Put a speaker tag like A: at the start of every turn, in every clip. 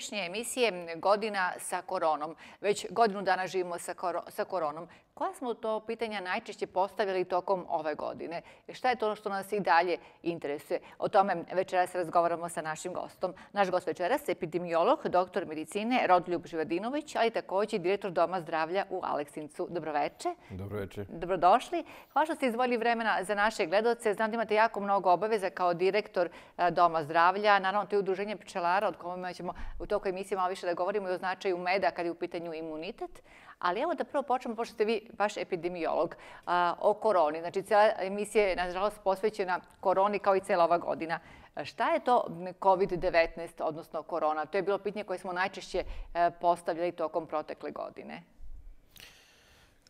A: jučerašnje emisije Godina sa koronom. Već godinu dana živimo sa, sa koronom. Koja smo to pitanja najčešće postavili tokom ove godine? E, šta je to što nas i dalje interesuje? O tome večeras razgovaramo sa našim gostom. Naš gost večeras je epidemiolog, doktor medicine Rodljub Živadinović, ali takođe i direktor Doma zdravlja u Aleksincu. Dobroveče. Dobroveče. Dobrodošli. Hvala što ste izvojili vremena za naše gledoce. Znam da imate jako mnogo obaveza kao direktor e, Doma zdravlja. Naravno, to je udruženje pčelara od kome ćemo u toku emisije malo više da govorimo i o značaju meda kad je u pitanju imunitet. Ali evo da prvo počnemo, pošto ste vi baš epidemiolog, a, o koroni. Znači, cela emisija je, nažalost, posvećena koroni kao i cela ova godina. Šta je to COVID-19, odnosno korona? To je bilo pitanje koje smo najčešće e, postavljali tokom protekle godine.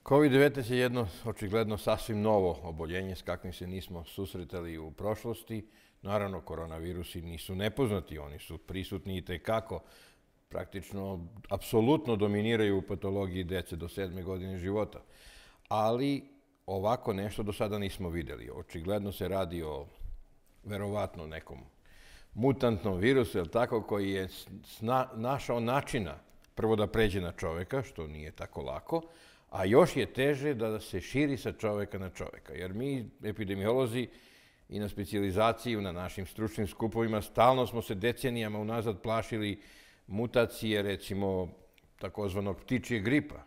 B: COVID-19 je jedno očigledno sasvim novo oboljenje s kakvim se nismo susretali u prošlosti. Naravno, koronavirusi nisu nepoznati, oni su prisutni i tekako. Praktično, apsolutno dominiraju u patologiji dece do sedme godine života. Ali ovako nešto do sada nismo videli. Očigledno se radi o verovatno nekom mutantnom virusu, je tako, koji je našao načina prvo da pređe na čoveka, što nije tako lako, a još je teže da se širi sa čoveka na čoveka. Jer mi, epidemiolozi, i na specializaciju, na našim stručnim skupovima. Stalno smo se decenijama unazad plašili mutacije, recimo, takozvanog ptičije gripa.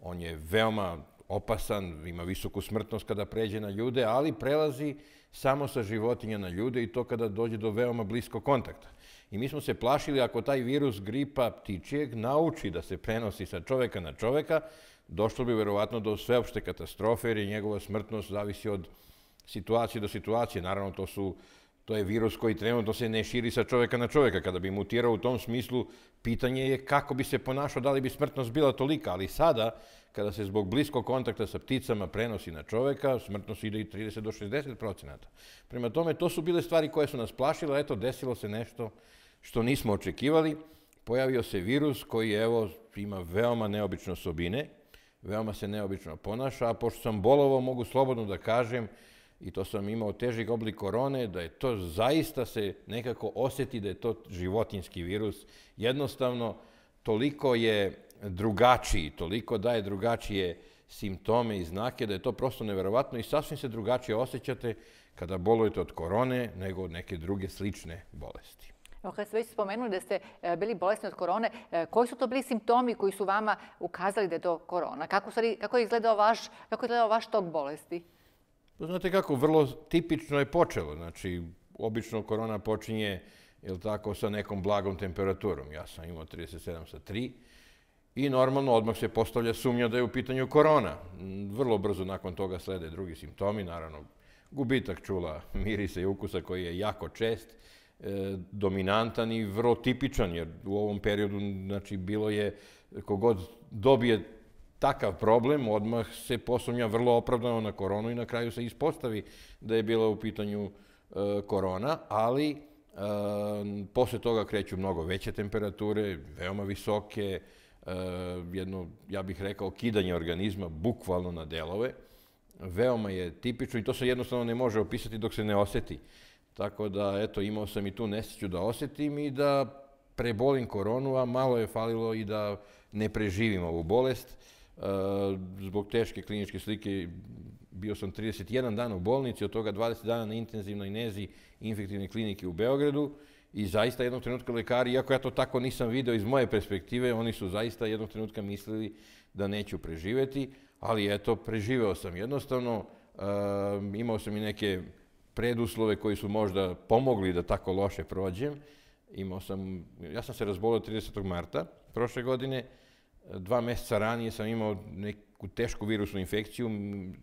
B: On je veoma opasan, ima visoku smrtnost kada pređe na ljude, ali prelazi samo sa životinja na ljude i to kada dođe do veoma bliskog kontakta. I mi smo se plašili ako taj virus gripa ptičijeg nauči da se prenosi sa čoveka na čoveka, došlo bi verovatno do sveopšte katastrofe jer je njegova smrtnost zavisi od situacije do situacije. Naravno, to su to je virus koji trenutno se ne širi sa čoveka na čoveka. Kada bi mutirao u tom smislu, pitanje je kako bi se ponašao, da li bi smrtnost bila tolika. Ali sada, kada se zbog bliskog kontakta sa pticama prenosi na čoveka, smrtnost ide i 30 do 60 procenata. Prema tome, to su bile stvari koje su nas plašile. Eto, desilo se nešto što nismo očekivali. Pojavio se virus koji, evo, ima veoma neobične osobine, veoma se neobično ponaša, a pošto sam bolovo, mogu slobodno da kažem, i to sam imao težih oblik korone, da je to zaista se nekako oseti da je to životinski virus. Jednostavno, toliko je drugačiji, toliko daje drugačije simptome i znake, da je to prosto neverovatno i sasvim se drugačije osjećate kada bolujete od korone nego od neke druge slične bolesti.
A: Evo ste već spomenuli da ste e, bili bolesni od korone, e, koji su to bili simptomi koji su vama ukazali da je to korona? Kako, stvari, kako, je, izgledao vaš, kako je izgledao vaš tok bolesti?
B: To znate kako, vrlo tipično je počelo. Znači, obično korona počinje, jel tako, sa nekom blagom temperaturom. Ja sam imao 37 sa 3 i normalno odmah se postavlja sumnja da je u pitanju korona. Vrlo brzo nakon toga slede drugi simptomi, naravno gubitak čula, mirisa i ukusa koji je jako čest, e, dominantan i vrlo tipičan, jer u ovom periodu znači, bilo je, kogod dobije takav problem, odmah se posumnja vrlo opravdano na koronu i na kraju se ispostavi da je bila u pitanju e, korona, ali e, posle toga kreću mnogo veće temperature, veoma visoke, e, jedno, ja bih rekao, kidanje organizma bukvalno na delove. Veoma je tipično i to se jednostavno ne može opisati dok se ne oseti. Tako da, eto, imao sam i tu nesiću da osetim i da prebolim koronu, a malo je falilo i da ne preživim ovu bolest. Eh, zbog teške kliničke slike bio sam 31 dan u bolnici, od toga 20 dana na intenzivnoj nezi infektivne klinike u Beogradu i zaista jednog trenutka lekari, iako ja to tako nisam video iz moje perspektive, oni su zaista jednog trenutka mislili da neću preživeti, ali eto, preživeo sam jednostavno, eh, imao sam i neke preduslove koji su možda pomogli da tako loše prođem. Imao sam, ja sam se razbolio 30. marta prošle godine, dva mjeseca ranije sam imao neku tešku virusnu infekciju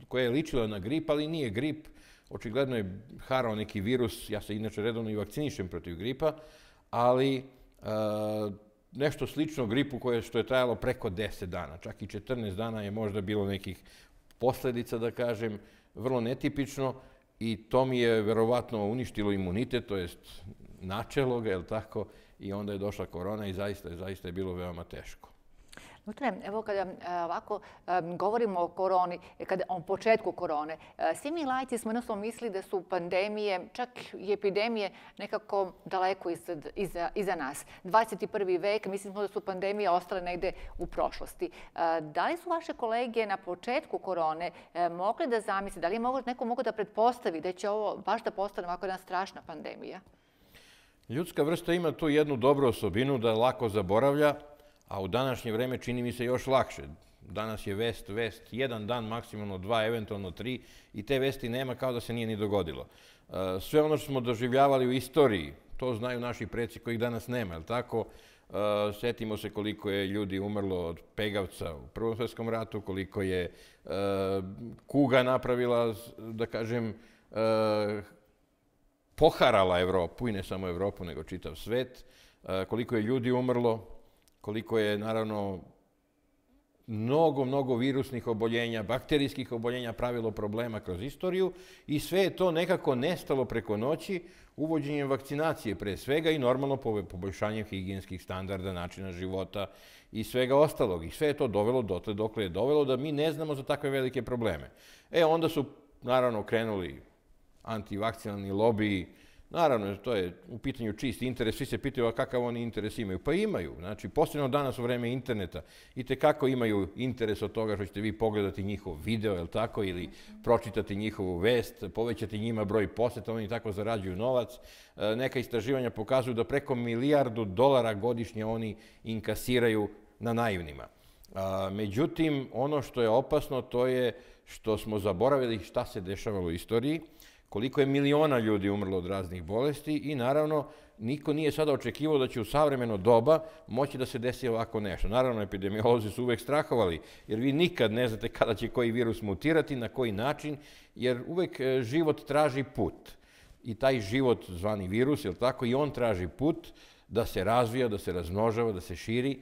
B: koja je ličila na grip, ali nije grip. Očigledno je harao neki virus, ja se inače redovno i vakcinišem protiv gripa, ali e, nešto slično gripu koje što je trajalo preko 10 dana, čak i 14 dana je možda bilo nekih posljedica, da kažem, vrlo netipično i to mi je verovatno uništilo imunitet, to jest načelo ga, li tako, i onda je došla korona i zaista, zaista je bilo veoma teško.
A: Jutro, evo kada e, ovako e, govorimo o koroni, e, kada, o početku korone, svi mi lajci smo jednostavno mislili da su pandemije, čak i epidemije, nekako daleko iza, iza, nas. 21. vek, mislim da su pandemije ostale negde u prošlosti. Da li su vaše kolege na početku korone mogli da zamisli, da li je neko mogo da pretpostavi da će ovo baš da postane ovako jedna strašna pandemija?
B: Ljudska vrsta ima tu jednu dobru osobinu da lako zaboravlja, a u današnje vreme čini mi se još lakše. Danas je vest, vest, jedan dan, maksimalno dva, eventualno tri i te vesti nema kao da se nije ni dogodilo. E, sve ono što smo doživljavali u istoriji, to znaju naši preci kojih danas nema, je li tako? E, setimo se koliko je ljudi umrlo od pegavca u Prvom svjetskom ratu, koliko je e, kuga napravila, da kažem, poharala Evropu i ne samo Evropu, nego čitav svet, koliko je ljudi umrlo, koliko je naravno mnogo, mnogo virusnih oboljenja, bakterijskih oboljenja pravilo problema kroz istoriju i sve je to nekako nestalo preko noći uvođenjem vakcinacije pre svega i normalno poboljšanjem higijenskih standarda, načina života i svega ostalog. I sve je to dovelo dotle dokle je dovelo da mi ne znamo za takve velike probleme. E, onda su naravno krenuli antivakcinalni lobiji Naravno, to je u pitanju čist interes, svi se pitaju kakav oni interes imaju. Pa imaju, znači posljedno danas u vreme interneta i te kako imaju interes od toga što ćete vi pogledati njihov video, li tako, ili pročitati njihovu vest, povećati njima broj poseta, oni tako zarađuju novac. E, neka istraživanja pokazuju da preko milijardu dolara godišnje oni inkasiraju na naivnima. E, međutim, ono što je opasno to je što smo zaboravili šta se dešavalo u istoriji, koliko je miliona ljudi umrlo od raznih bolesti i naravno niko nije sada očekivao da će u savremeno doba moći da se desi ovako nešto. Naravno, epidemiolozi su uvek strahovali, jer vi nikad ne znate kada će koji virus mutirati, na koji način, jer uvek e, život traži put. I taj život, zvani virus, je tako, i on traži put da se razvija, da se razmnožava, da se širi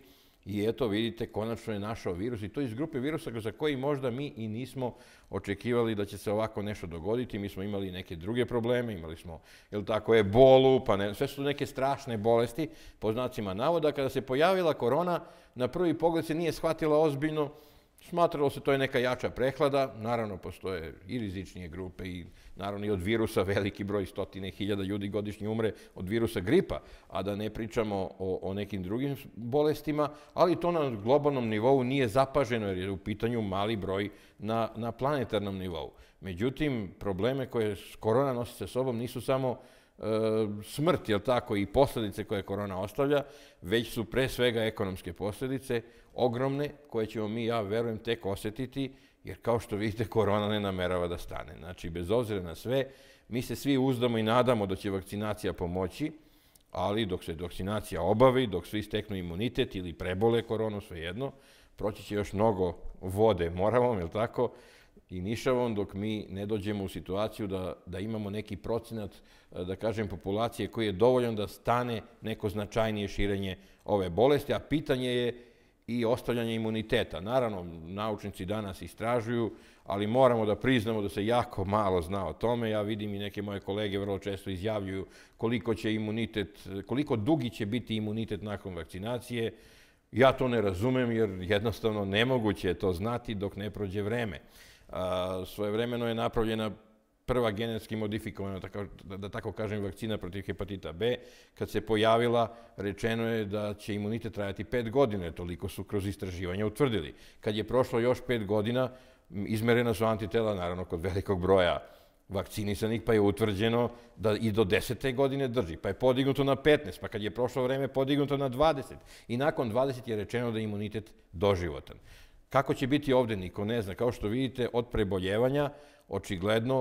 B: I eto, vidite, konačno je našao virus i to iz grupe virusa za koji možda mi i nismo očekivali da će se ovako nešto dogoditi. Mi smo imali neke druge probleme, imali smo, jel tako, ebolu, pa ne, sve su neke strašne bolesti, po znacima navoda. Kada se pojavila korona, na prvi pogled se nije shvatila ozbiljno, Smatralo se to je neka jača prehlada, naravno postoje i rizičnije grupe i naravno i od virusa veliki broj stotine hiljada ljudi godišnje umre od virusa gripa, a da ne pričamo o, o nekim drugim bolestima, ali to na globalnom nivou nije zapaženo jer je u pitanju mali broj na, na planetarnom nivou. Međutim, probleme koje korona nosi sa sobom nisu samo e, smrt, jel tako, i posledice koje korona ostavlja, već su pre svega ekonomske posledice, ogromne, koje ćemo mi, ja verujem, tek osetiti, jer kao što vidite, korona ne namerava da stane. Znači, bez obzira na sve, mi se svi uzdamo i nadamo da će vakcinacija pomoći, ali dok se vakcinacija obavi, dok svi steknu imunitet ili prebole koronu, svejedno, proći će još mnogo vode moravom, je tako, i nišavom, dok mi ne dođemo u situaciju da, da imamo neki procenat, eh, da kažem, populacije koji je dovoljan da stane neko značajnije širenje ove bolesti, a pitanje je i ostavljanje imuniteta. Naravno, naučnici danas istražuju, ali moramo da priznamo da se jako malo zna o tome. Ja vidim i neke moje kolege vrlo često izjavljuju koliko će imunitet, koliko dugi će biti imunitet nakon vakcinacije. Ja to ne razumem jer jednostavno nemoguće je to znati dok ne prođe vreme. Svojevremeno je napravljena prva genetski modifikovana, tako, da, da tako kažem, vakcina protiv hepatita B, kad se pojavila, rečeno je da će imunitet trajati pet godina, toliko su kroz istraživanja utvrdili. Kad je prošlo još pet godina, izmerena su antitela, naravno, kod velikog broja vakcinisanih, pa je utvrđeno da i do 10. godine drži, pa je podignuto na 15, pa kad je prošlo vreme podignuto na 20 i nakon 20 je rečeno da je imunitet doživotan. Kako će biti ovde, niko ne zna. Kao što vidite, od preboljevanja, očigledno,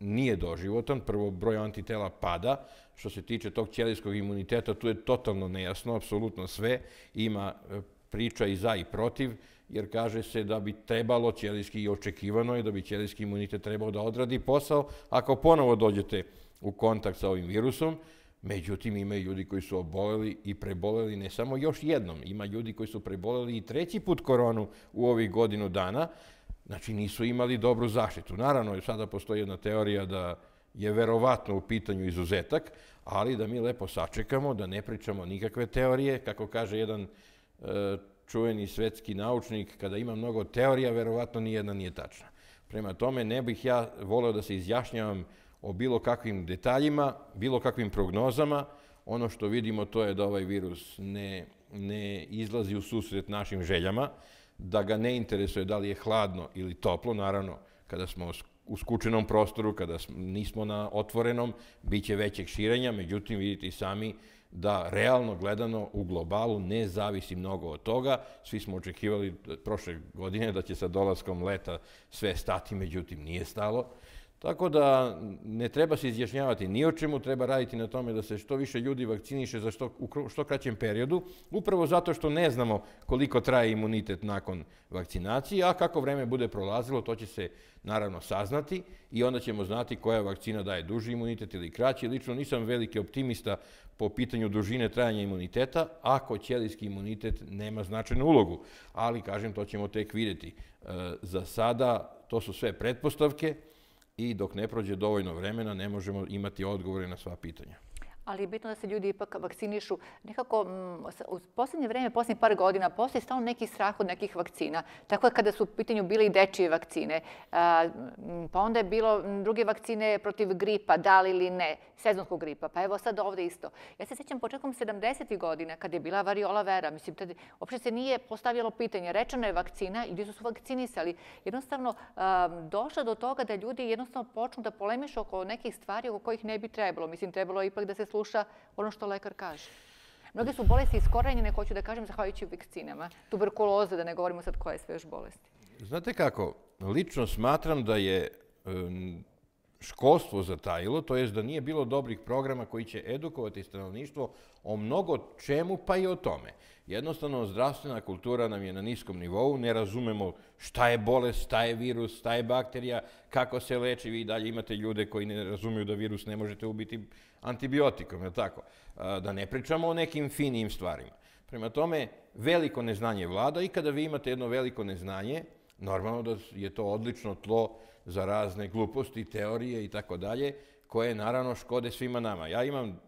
B: nije doživotan, prvo broj antitela pada, što se tiče tog ćelijskog imuniteta, tu je totalno nejasno, apsolutno sve, ima e, priča i za i protiv, jer kaže se da bi trebalo ćelijski i očekivano je da bi ćelijski imunitet trebao da odradi posao ako ponovo dođete u kontakt sa ovim virusom. Međutim, ima i ljudi koji su oboleli i preboleli ne samo još jednom, ima ljudi koji su preboleli i treći put koronu u ovih godinu dana Znači, nisu imali dobru zaštitu. Naravno, sada postoji jedna teorija da je verovatno u pitanju izuzetak, ali da mi lepo sačekamo, da ne pričamo nikakve teorije. Kako kaže jedan e, čuveni svetski naučnik, kada ima mnogo teorija, verovatno nijedna nije tačna. Prema tome, ne bih ja voleo da se izjašnjavam o bilo kakvim detaljima, bilo kakvim prognozama. Ono što vidimo to je da ovaj virus ne, ne izlazi u susret našim željama, da ga ne interesuje da li je hladno ili toplo, naravno, kada smo u skučenom prostoru, kada nismo na otvorenom, bit će većeg širenja, međutim vidite i sami da realno gledano u globalu ne zavisi mnogo od toga. Svi smo očekivali prošle godine da će sa dolaskom leta sve stati, međutim nije stalo. Tako da ne treba se izjašnjavati ni o čemu, treba raditi na tome da se što više ljudi vakciniše za što, u što kraćem periodu, upravo zato što ne znamo koliko traje imunitet nakon vakcinacije, a kako vreme bude prolazilo, to će se naravno saznati i onda ćemo znati koja vakcina daje duži imunitet ili kraći. Lično nisam veliki optimista po pitanju dužine trajanja imuniteta, ako ćelijski imunitet nema značajnu ulogu. Ali, kažem, to ćemo tek vidjeti. E, za sada to su sve pretpostavke, i dok ne prođe dovoljno vremena ne možemo imati odgovore na sva pitanja
A: ali je bitno da se ljudi ipak vakcinišu. Nekako, mm, u posljednje vreme, posljednjih par godina, postoji stalno neki strah od nekih vakcina. Tako da kada su u pitanju bile i dečije vakcine, pa onda je bilo druge vakcine protiv gripa, da li ili ne, sezonskog gripa. Pa evo sad ovde isto. Ja se sećam početkom 70. godina kada je bila variola vera. Mislim, tada uopšte se nije postavilo pitanje. Rečena je vakcina i gdje su vakcinisali. Jednostavno, došlo došla do toga da ljudi jednostavno počnu da polemišu oko nekih stvari oko kojih ne bi trebalo. Mislim, trebalo je ipak da se sluša ono što lekar kaže. Mnoge su bolesti iskorenjene, hoću da kažem, zahvaljujući vakcinama. Tuberkuloza, da ne govorimo sad koje sve još bolesti.
B: Znate kako, lično smatram da je školstvo zatajilo, to jest da nije bilo dobrih programa koji će edukovati stanovništvo o mnogo čemu, pa i o tome. Jednostavno, zdravstvena kultura nam je na niskom nivou, ne razumemo šta je bolest, šta je virus, šta je bakterija, kako se leči, vi dalje imate ljude koji ne razumiju da virus ne možete ubiti antibiotikom, je tako? Da ne pričamo o nekim finijim stvarima. Prema tome, veliko neznanje vlada i kada vi imate jedno veliko neznanje, normalno da je to odlično tlo za razne gluposti, teorije i tako dalje, koje naravno škode svima nama. Ja imam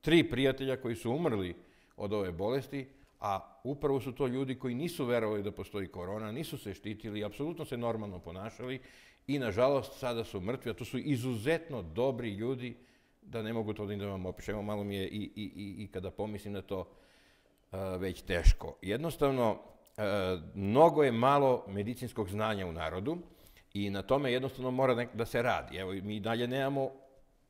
B: tri prijatelja koji su umrli od ove bolesti, a upravo su to ljudi koji nisu verovali da postoji korona, nisu se štitili, apsolutno se normalno ponašali i nažalost sada su mrtvi, a to su izuzetno dobri ljudi da ne mogu to da vam opišemo, malo mi je i, i, i, i kada pomislim na to uh, već teško. Jednostavno, uh, mnogo je malo medicinskog znanja u narodu i na tome jednostavno mora da se radi. Evo, mi dalje nemamo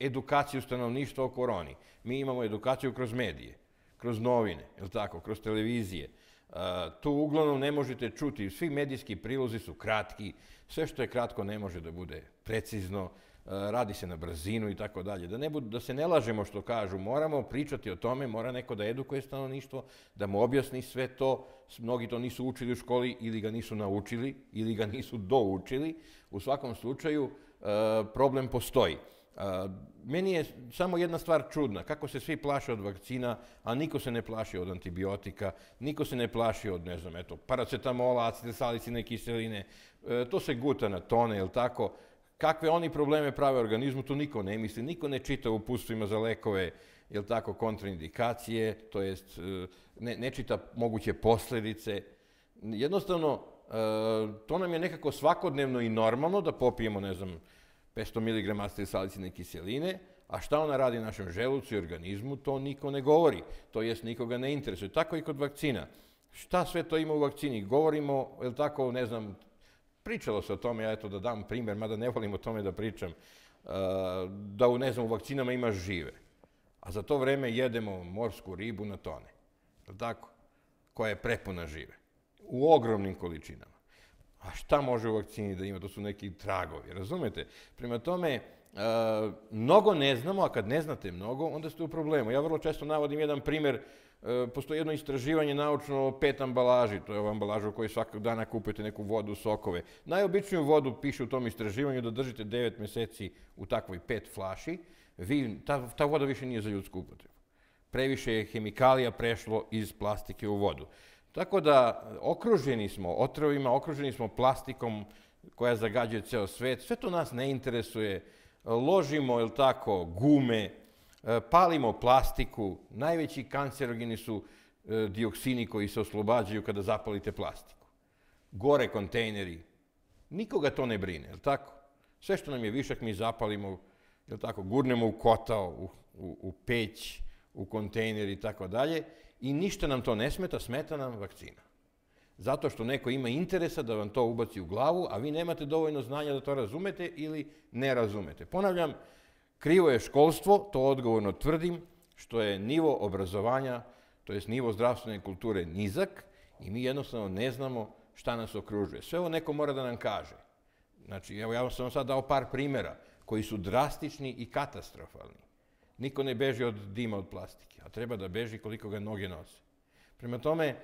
B: edukaciju stanovništva o koroni. Mi imamo edukaciju kroz medije kroz novine, jel tako, kroz televizije. E, tu uglavnom ne možete čuti, svi medijski prilozi su kratki, sve što je kratko ne može da bude precizno, e, radi se na brzinu i tako dalje. Da, ne budu, da se ne lažemo što kažu, moramo pričati o tome, mora neko da edukuje stanovništvo, da mu objasni sve to. Mnogi to nisu učili u školi ili ga nisu naučili ili ga nisu doučili. U svakom slučaju e, problem postoji. Meni je samo jedna stvar čudna, kako se svi plaše od vakcina, a niko se ne plaši od antibiotika, niko se ne plaši od, ne znam, eto, paracetamola, acetsalicine, kiseline, e, to se guta na tone, jel tako? Kakve oni probleme prave organizmu, to niko ne misli, niko ne čita u pustvima za lekove, jel tako, kontraindikacije, to jest, e, ne, ne čita moguće posledice. Jednostavno, e, to nam je nekako svakodnevno i normalno da popijemo, ne znam, 500 mg astri salicine kiseline, a šta ona radi našem želucu i organizmu, to niko ne govori, to jest nikoga ne interesuje. Tako i kod vakcina. Šta sve to ima u vakcini? Govorimo, je tako, ne znam, pričalo se o tome, ja eto da dam primer, mada ne volim o tome da pričam, e, da u, ne znam, u vakcinama ima žive. A za to vreme jedemo morsku ribu na tone, je tako? Koja je prepuna žive. U ogromnim količinama. A šta može u vakcini da ima? To su neki tragovi, razumete? Prema tome, e, mnogo ne znamo, a kad ne znate mnogo, onda ste u problemu. Ja vrlo često navodim jedan primer, e, postoji jedno istraživanje naučno o pet ambalaži, to je ova ambalaža u kojoj svakog dana kupujete neku vodu, sokove. Najobičniju vodu piše u tom istraživanju da držite 9 meseci u takvoj pet flaši, vi, ta, ta voda više nije za ljudsku upotrebu. Previše je hemikalija prešlo iz plastike u vodu. Tako da okruženi smo otrovima, okruženi smo plastikom koja zagađuje ceo svet, sve to nas ne interesuje. Ložimo, jel tako, gume, e, palimo plastiku, najveći kancerogeni su e, dioksini koji se oslobađaju kada zapalite plastiku. Gore kontejneri, nikoga to ne brine, jel tako? Sve što nam je višak mi zapalimo, jel tako, gurnemo u kotao, u, u, u peć, u kontejner i tako dalje i ništa nam to ne smeta, smeta nam vakcina. Zato što neko ima interesa da vam to ubaci u glavu, a vi nemate dovoljno znanja da to razumete ili ne razumete. Ponavljam, krivo je školstvo, to odgovorno tvrdim, što je nivo obrazovanja, to je nivo zdravstvene kulture nizak i mi jednostavno ne znamo šta nas okružuje. Sve ovo neko mora da nam kaže. Znači, evo ja vam sam sad dao par primjera koji su drastični i katastrofalni. Niko ne beži od dima od plastike a treba da beži koliko ga noge nose. Prema tome, e,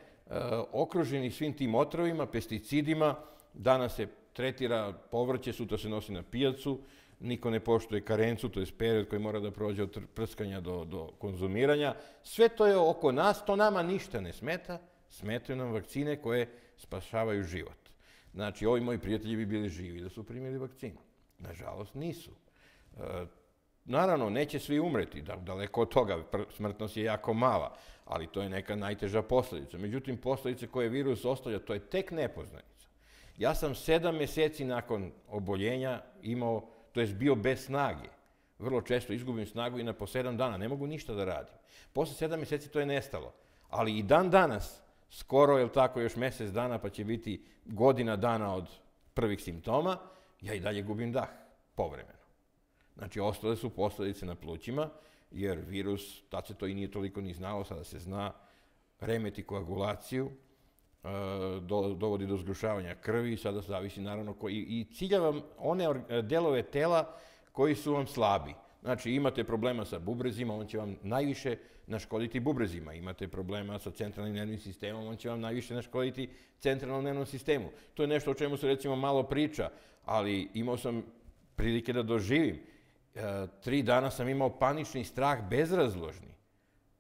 B: okruženi svim tim otrovima, pesticidima, danas se tretira povrće, sutra se nosi na pijacu, niko ne poštuje karencu, to je period koji mora da prođe od prskanja do, do konzumiranja. Sve to je oko nas, to nama ništa ne smeta, smetaju nam vakcine koje spašavaju život. Znači, ovi moji prijatelji bi bili živi da su primili vakcinu. Nažalost, nisu. E, Naravno, neće svi umreti, da, daleko od toga, smrtnost je jako mala, ali to je neka najteža posledica. Međutim, posledice koje virus ostavlja, to je tek nepoznanica. Ja sam sedam meseci nakon oboljenja imao, to jest bio bez snage. Vrlo često izgubim snagu i na po sedam dana ne mogu ništa da radim. Posle sedam meseci to je nestalo. Ali i dan danas, skoro, je tako, još mesec dana pa će biti godina dana od prvih simptoma, ja i dalje gubim dah povremeno. Znači, ostale su posledice na plućima, jer virus, tad se to i nije toliko ni znalo, sada se zna, remeti koagulaciju, e, do, dovodi do zgrušavanja krvi, sada zavisi naravno koji, i cilja vam one delove tela koji su vam slabi. Znači, imate problema sa bubrezima, on će vam najviše naškoditi bubrezima. Imate problema sa centralnim nervnim sistemom, on će vam najviše naškoditi centralnom nervnom sistemu. To je nešto o čemu se recimo malo priča, ali imao sam prilike da doživim e, tri dana sam imao panični strah bezrazložni.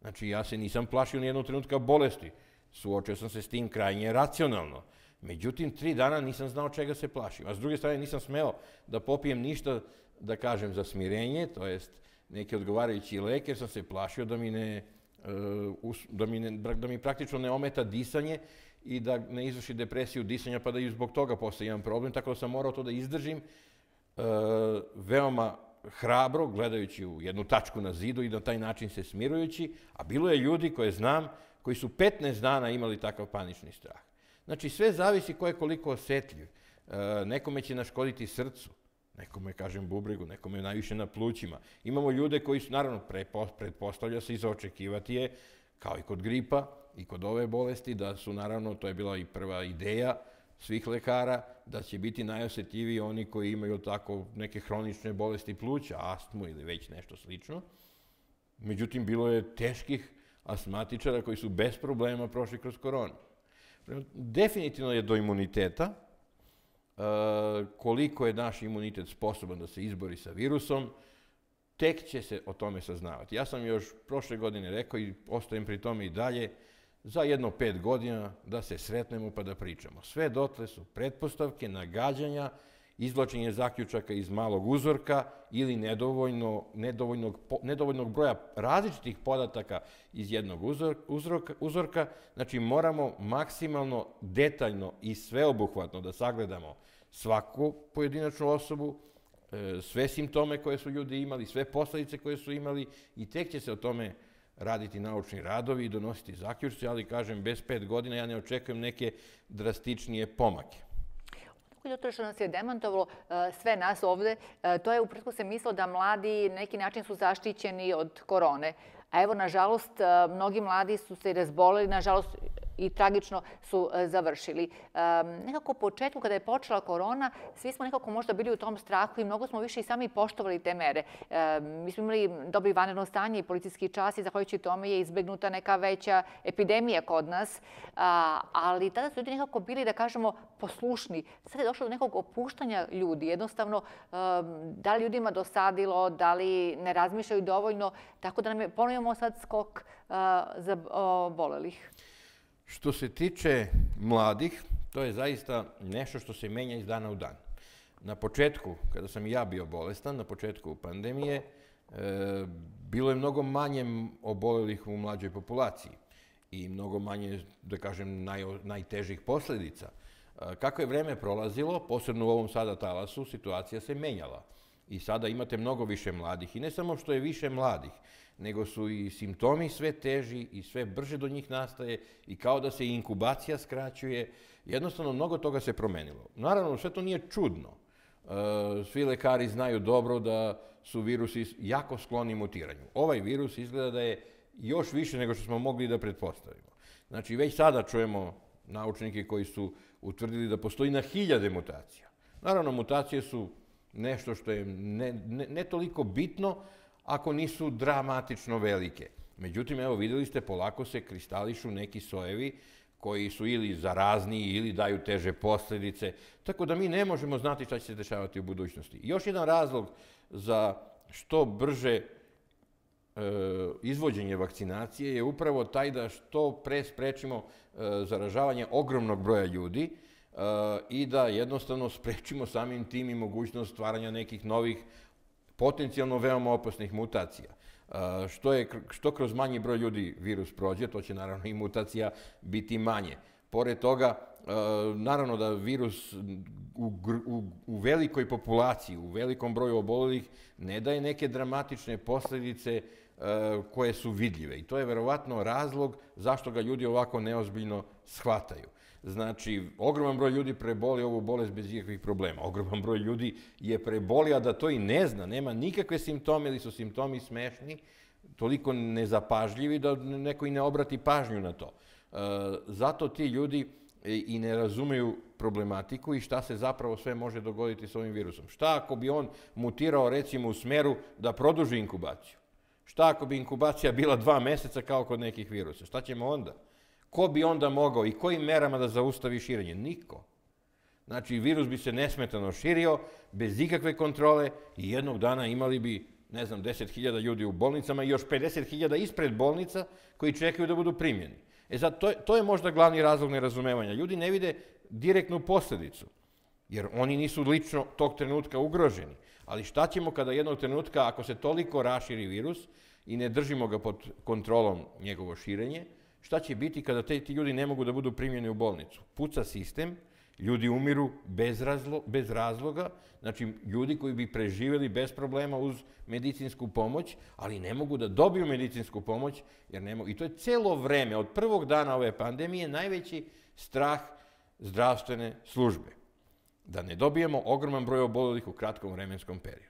B: Znači, ja se nisam plašio ni jednog trenutka bolesti. Suočio sam se s tim krajnje racionalno. Međutim, tri dana nisam znao čega se plašim. A s druge strane, nisam smeo da popijem ništa, da kažem, za smirenje, to jest neki odgovarajući lek, jer sam se plašio da mi ne, e, da mi, ne, da mi praktično ne ometa disanje i da ne izvrši depresiju disanja, pa da i zbog toga postoji jedan problem, tako da sam morao to da izdržim. E, veoma hrabro, gledajući u jednu tačku na zidu i na taj način se smirujući, a bilo je ljudi koje znam koji su 15 dana imali takav panični strah. Znači, sve zavisi ko je koliko osetljiv. E, nekome će naškoditi srcu, nekome, kažem, bubregu, nekome najviše na plućima. Imamo ljude koji su, naravno, predpostavlja pretpostavlja se i zaočekivati je, kao i kod gripa i kod ove bolesti, da su, naravno, to je bila i prva ideja, svih lekara da će biti najosetljiviji oni koji imaju tako neke hronične bolesti pluća, astmu ili već nešto slično. Međutim, bilo je teških astmatičara koji su bez problema prošli kroz koronu. Definitivno je do imuniteta, e, koliko je naš imunitet sposoban da se izbori sa virusom, tek će se o tome saznavati. Ja sam još prošle godine rekao i ostajem pri tome i dalje, za jedno pet godina da se sretnemo pa da pričamo. Sve dotle su pretpostavke, nagađanja, izvlačenje zaključaka iz malog uzorka ili nedovoljno, nedovoljnog, nedovoljnog broja različitih podataka iz jednog uzorka, uzorka. Znači, moramo maksimalno, detaljno i sveobuhvatno da sagledamo svaku pojedinačnu osobu, e, sve simptome koje su ljudi imali, sve posledice koje su imali i tek će se o tome različiti raditi naučni radovi i donositi zaključci, ali kažem, bez pet godina ja ne očekujem neke drastičnije pomake.
A: To što nas je demantovalo eh, sve nas ovde, eh, to je upravo se mislo da mladi neki način su zaštićeni od korone. A evo, nažalost, eh, mnogi mladi su se i razboleli, nažalost, i tragično su e, završili. Nekako u početku kada je počela korona, svi smo nekako možda bili u tom strahu i mnogo smo više i sami poštovali te mere. Mi smo imali dobri vanerno stanje i policijski čas i zahvaljujući tome je izbegnuta neka veća epidemija kod nas, ali tada su ljudi nekako bili, da kažemo, poslušni. Sad je došlo do nekog opuštanja ljudi. Jednostavno, da li ljudima dosadilo, da li ne razmišljaju dovoljno, tako da nam je ponovimo sad skok e, za bolelih.
B: Što se tiče mladih, to je zaista nešto što se menja iz dana u dan. Na početku, kada sam ja bio bolestan, na početku pandemije, e, bilo je mnogo manje obolelih u mlađoj populaciji i mnogo manje, da kažem, naj, najtežih posledica. E, kako je vreme prolazilo, posebno u ovom sada talasu, situacija se menjala. I sada imate mnogo više mladih. I ne samo što je više mladih, nego su i simptomi sve teži i sve brže do njih nastaje i kao da se inkubacija skraćuje. Jednostavno, mnogo toga se promenilo. Naravno, sve to nije čudno. E, svi lekari znaju dobro da su virusi jako skloni mutiranju. Ovaj virus izgleda da je još više nego što smo mogli da pretpostavimo. Znači, već sada čujemo naučnike koji su utvrdili da postoji na hiljade mutacija. Naravno, mutacije su nešto što je ne, ne, ne toliko bitno, ako nisu dramatično velike. Međutim, evo videli ste, polako se kristališu neki sojevi koji su ili zarazniji ili daju teže posljedice, tako da mi ne možemo znati šta će se dešavati u budućnosti. Još jedan razlog za što brže e, izvođenje vakcinacije je upravo taj da što pre sprečimo e, zaražavanje ogromnog broja ljudi e, i da jednostavno sprečimo samim tim i mogućnost stvaranja nekih novih potencijalno veoma opasnih mutacija. Što, je, što kroz manji broj ljudi virus prođe, to će naravno i mutacija biti manje. Pored toga, naravno da virus u, u, u velikoj populaciji, u velikom broju obolelih, ne daje neke dramatične posledice koje su vidljive. I to je verovatno razlog zašto ga ljudi ovako neozbiljno shvataju. Znači, ogroman broj ljudi preboli ovu bolest bez ikakvih problema. Ogroman broj ljudi je prebolio, da to i ne zna, nema nikakve simptome ili su simptomi smešni, toliko nezapažljivi da neko i ne obrati pažnju na to. E, zato ti ljudi i ne razumeju problematiku i šta se zapravo sve može dogoditi s ovim virusom. Šta ako bi on mutirao recimo u smeru da produži inkubaciju? Šta ako bi inkubacija bila dva meseca kao kod nekih virusa? Šta ćemo onda? ko bi onda mogao i kojim merama da zaustavi širenje? Niko. Znači, virus bi se nesmetano širio, bez ikakve kontrole i jednog dana imali bi, ne znam, 10.000 ljudi u bolnicama i još 50.000 ispred bolnica koji čekaju da budu primljeni. E sad, to, to je možda glavni razlog nerazumevanja. Ljudi ne vide direktnu posledicu, jer oni nisu lično tog trenutka ugroženi. Ali šta ćemo kada jednog trenutka, ako se toliko raširi virus i ne držimo ga pod kontrolom njegovo širenje, Šta će biti kada te ti ljudi ne mogu da budu primljeni u bolnicu? Puca sistem, ljudi umiru bez, razlo, bez razloga, znači ljudi koji bi preživeli bez problema uz medicinsku pomoć, ali ne mogu da dobiju medicinsku pomoć, jer ne mogu. I to je celo vreme, od prvog dana ove pandemije, najveći strah zdravstvene službe. Da ne dobijemo ogroman broj obolelih u kratkom vremenskom periodu.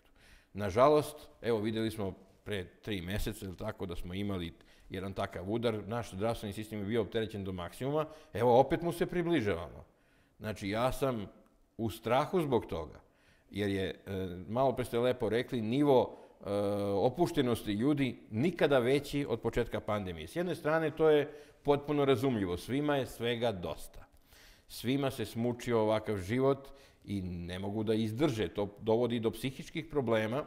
B: Nažalost, evo videli smo pre tri meseca, ili tako, da smo imali jedan takav udar, naš zdravstveni sistem je bio opterećen do maksimuma, evo opet mu se približavamo. Znači, ja sam u strahu zbog toga, jer je, e, malo pre ste lepo rekli, nivo e, opuštenosti ljudi nikada veći od početka pandemije. S jedne strane, to je potpuno razumljivo. Svima je svega dosta. Svima se smučio ovakav život i ne mogu da izdrže. To dovodi do psihičkih problema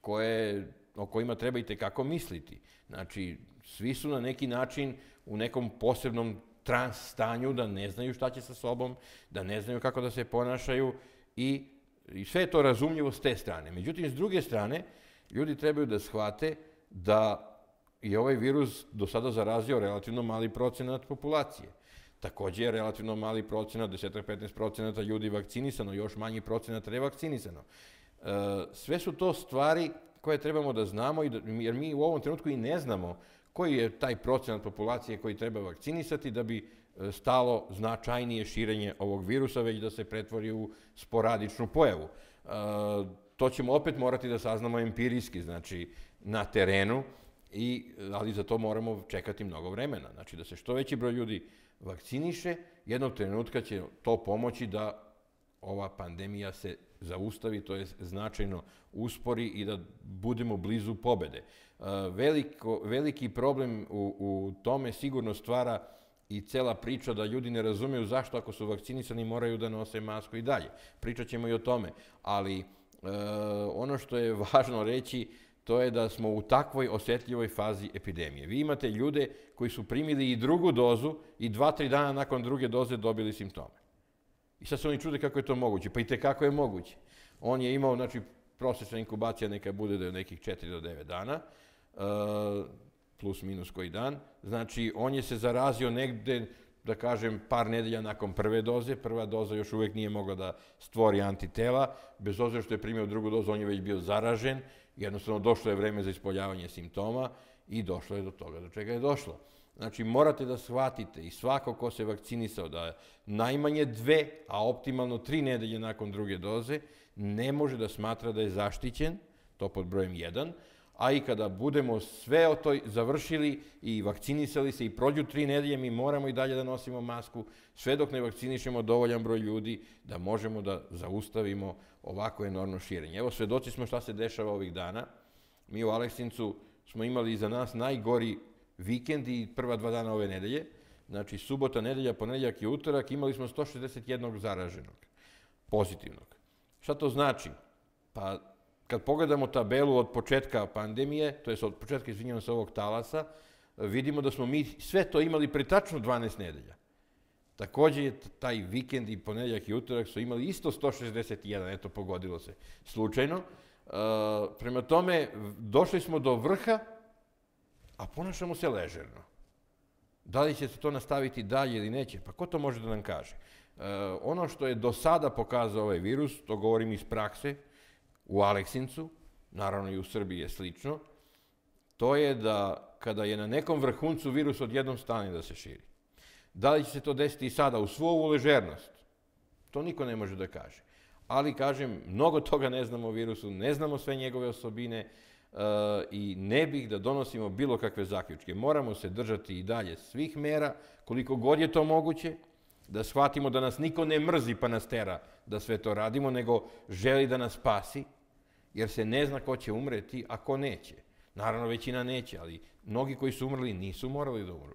B: koje, o kojima treba i tekako misliti. Znači, Svi su na neki način u nekom posebnom trans stanju da ne znaju šta će sa sobom, da ne znaju kako da se ponašaju i, i sve je to razumljivo s te strane. Međutim, s druge strane, ljudi trebaju da shvate da je ovaj virus do sada zarazio relativno mali procenat populacije. Takođe je relativno mali procenat, 10-15 procenata ljudi vakcinisano, još manji procenat revakcinisano. E, sve su to stvari koje trebamo da znamo, da, jer mi u ovom trenutku i ne znamo koji je taj procenat populacije koji treba vakcinisati da bi e, stalo značajnije širenje ovog virusa, već da se pretvori u sporadičnu pojavu. E, to ćemo opet morati da saznamo empirijski, znači na terenu, i, ali za to moramo čekati mnogo vremena. Znači da se što veći broj ljudi vakciniše, jednog trenutka će to pomoći da ova pandemija se zaustavi, to je značajno uspori i da budemo blizu pobede. E, veliko, veliki problem u, u tome sigurno stvara i cela priča da ljudi ne razumeju zašto ako su vakcinisani moraju da nose masku i dalje. Pričat ćemo i o tome, ali e, ono što je važno reći to je da smo u takvoj osetljivoj fazi epidemije. Vi imate ljude koji su primili i drugu dozu i dva, tri dana nakon druge doze dobili simptome. I sad se oni čude kako je to moguće. Pa i te kako je moguće. On je imao, znači, prosječna inkubacija neka bude da je nekih 4 do 9 dana, e, plus minus koji dan. Znači, on je se zarazio negde, da kažem, par nedelja nakon prve doze. Prva doza još uvek nije mogla da stvori antitela. Bez obzira što je primio drugu dozu, on je već bio zaražen. Jednostavno, došlo je vreme za ispoljavanje simptoma i došlo je do toga do čega je došlo. Znači, morate da shvatite i svako ko se vakcinisao da najmanje dve, a optimalno tri nedelje nakon druge doze, ne može da smatra da je zaštićen, to pod brojem 1, a i kada budemo sve o toj završili i vakcinisali se i prođu tri nedelje, mi moramo i dalje da nosimo masku, sve dok ne vakcinišemo dovoljan broj ljudi da možemo da zaustavimo ovako enormno širenje. Evo, svedoci smo šta se dešava ovih dana. Mi u Aleksincu smo imali iza nas najgori vikend i prva dva dana ove nedelje, znači subota, nedelja, ponedeljak i utorak, imali smo 161 zaraženog, pozitivnog. Šta to znači? Pa kad pogledamo tabelu od početka pandemije, to je od početka, izvinjavam se, ovog talasa, vidimo da smo mi sve to imali pre tačno 12 nedelja. Takođe je taj vikend i ponedeljak i utorak su imali isto 161, eto pogodilo se slučajno. E, prema tome, došli smo do vrha a ponašamo se ležerno. Da li će se to nastaviti dalje ili neće? Pa ko to može da nam kaže? E, ono što je do sada pokazao ovaj virus, to govorim iz prakse, u Aleksincu, naravno i u Srbiji je slično, to je da kada je na nekom vrhuncu virus odjednom stane da se širi. Da li će se to desiti i sada u svu ovu ležernost? To niko ne može da kaže. Ali, kažem, mnogo toga ne znamo o virusu, ne znamo sve njegove osobine, i ne bih da donosimo bilo kakve zaključke. Moramo se držati i dalje svih mera, koliko god je to moguće, da shvatimo da nas niko ne mrzi pa nas tera da sve to radimo, nego želi da nas spasi, jer se ne zna ko će umreti, a ko neće. Naravno, većina neće, ali mnogi koji su umrli nisu morali da umru.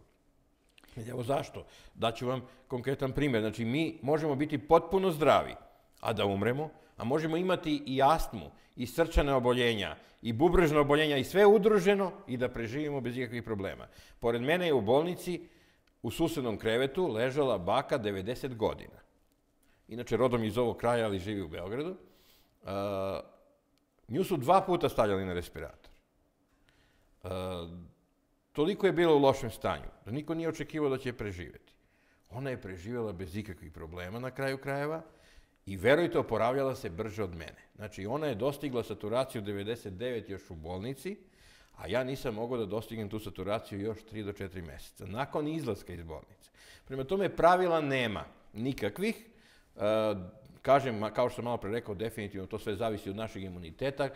B: Evo zašto? Daću vam konkretan primjer. Znači, mi možemo biti potpuno zdravi, a da umremo, a možemo imati i astmu i srčane oboljenja, i bubrežna oboljenja, i sve udruženo i da preživimo bez ikakvih problema. Pored mene je u bolnici, u susednom krevetu, ležala baka 90 godina. Inače, rodom iz ovog kraja, ali živi u Beogradu. Uh, nju su dva puta stavljali na respirator. Uh, toliko je bila u lošem stanju, da niko nije očekivao da će preživeti. Ona je preživjela bez ikakvih problema na kraju krajeva, I verujte, oporavljala se brže od mene. Znači, ona je dostigla saturaciju 99 još u bolnici, a ja nisam mogao da dostignem tu saturaciju još 3 do 4 meseca, nakon izlaska iz bolnice. Prema tome, pravila nema nikakvih. E, kažem, kao što sam malo pre rekao, definitivno to sve zavisi od našeg imuniteta.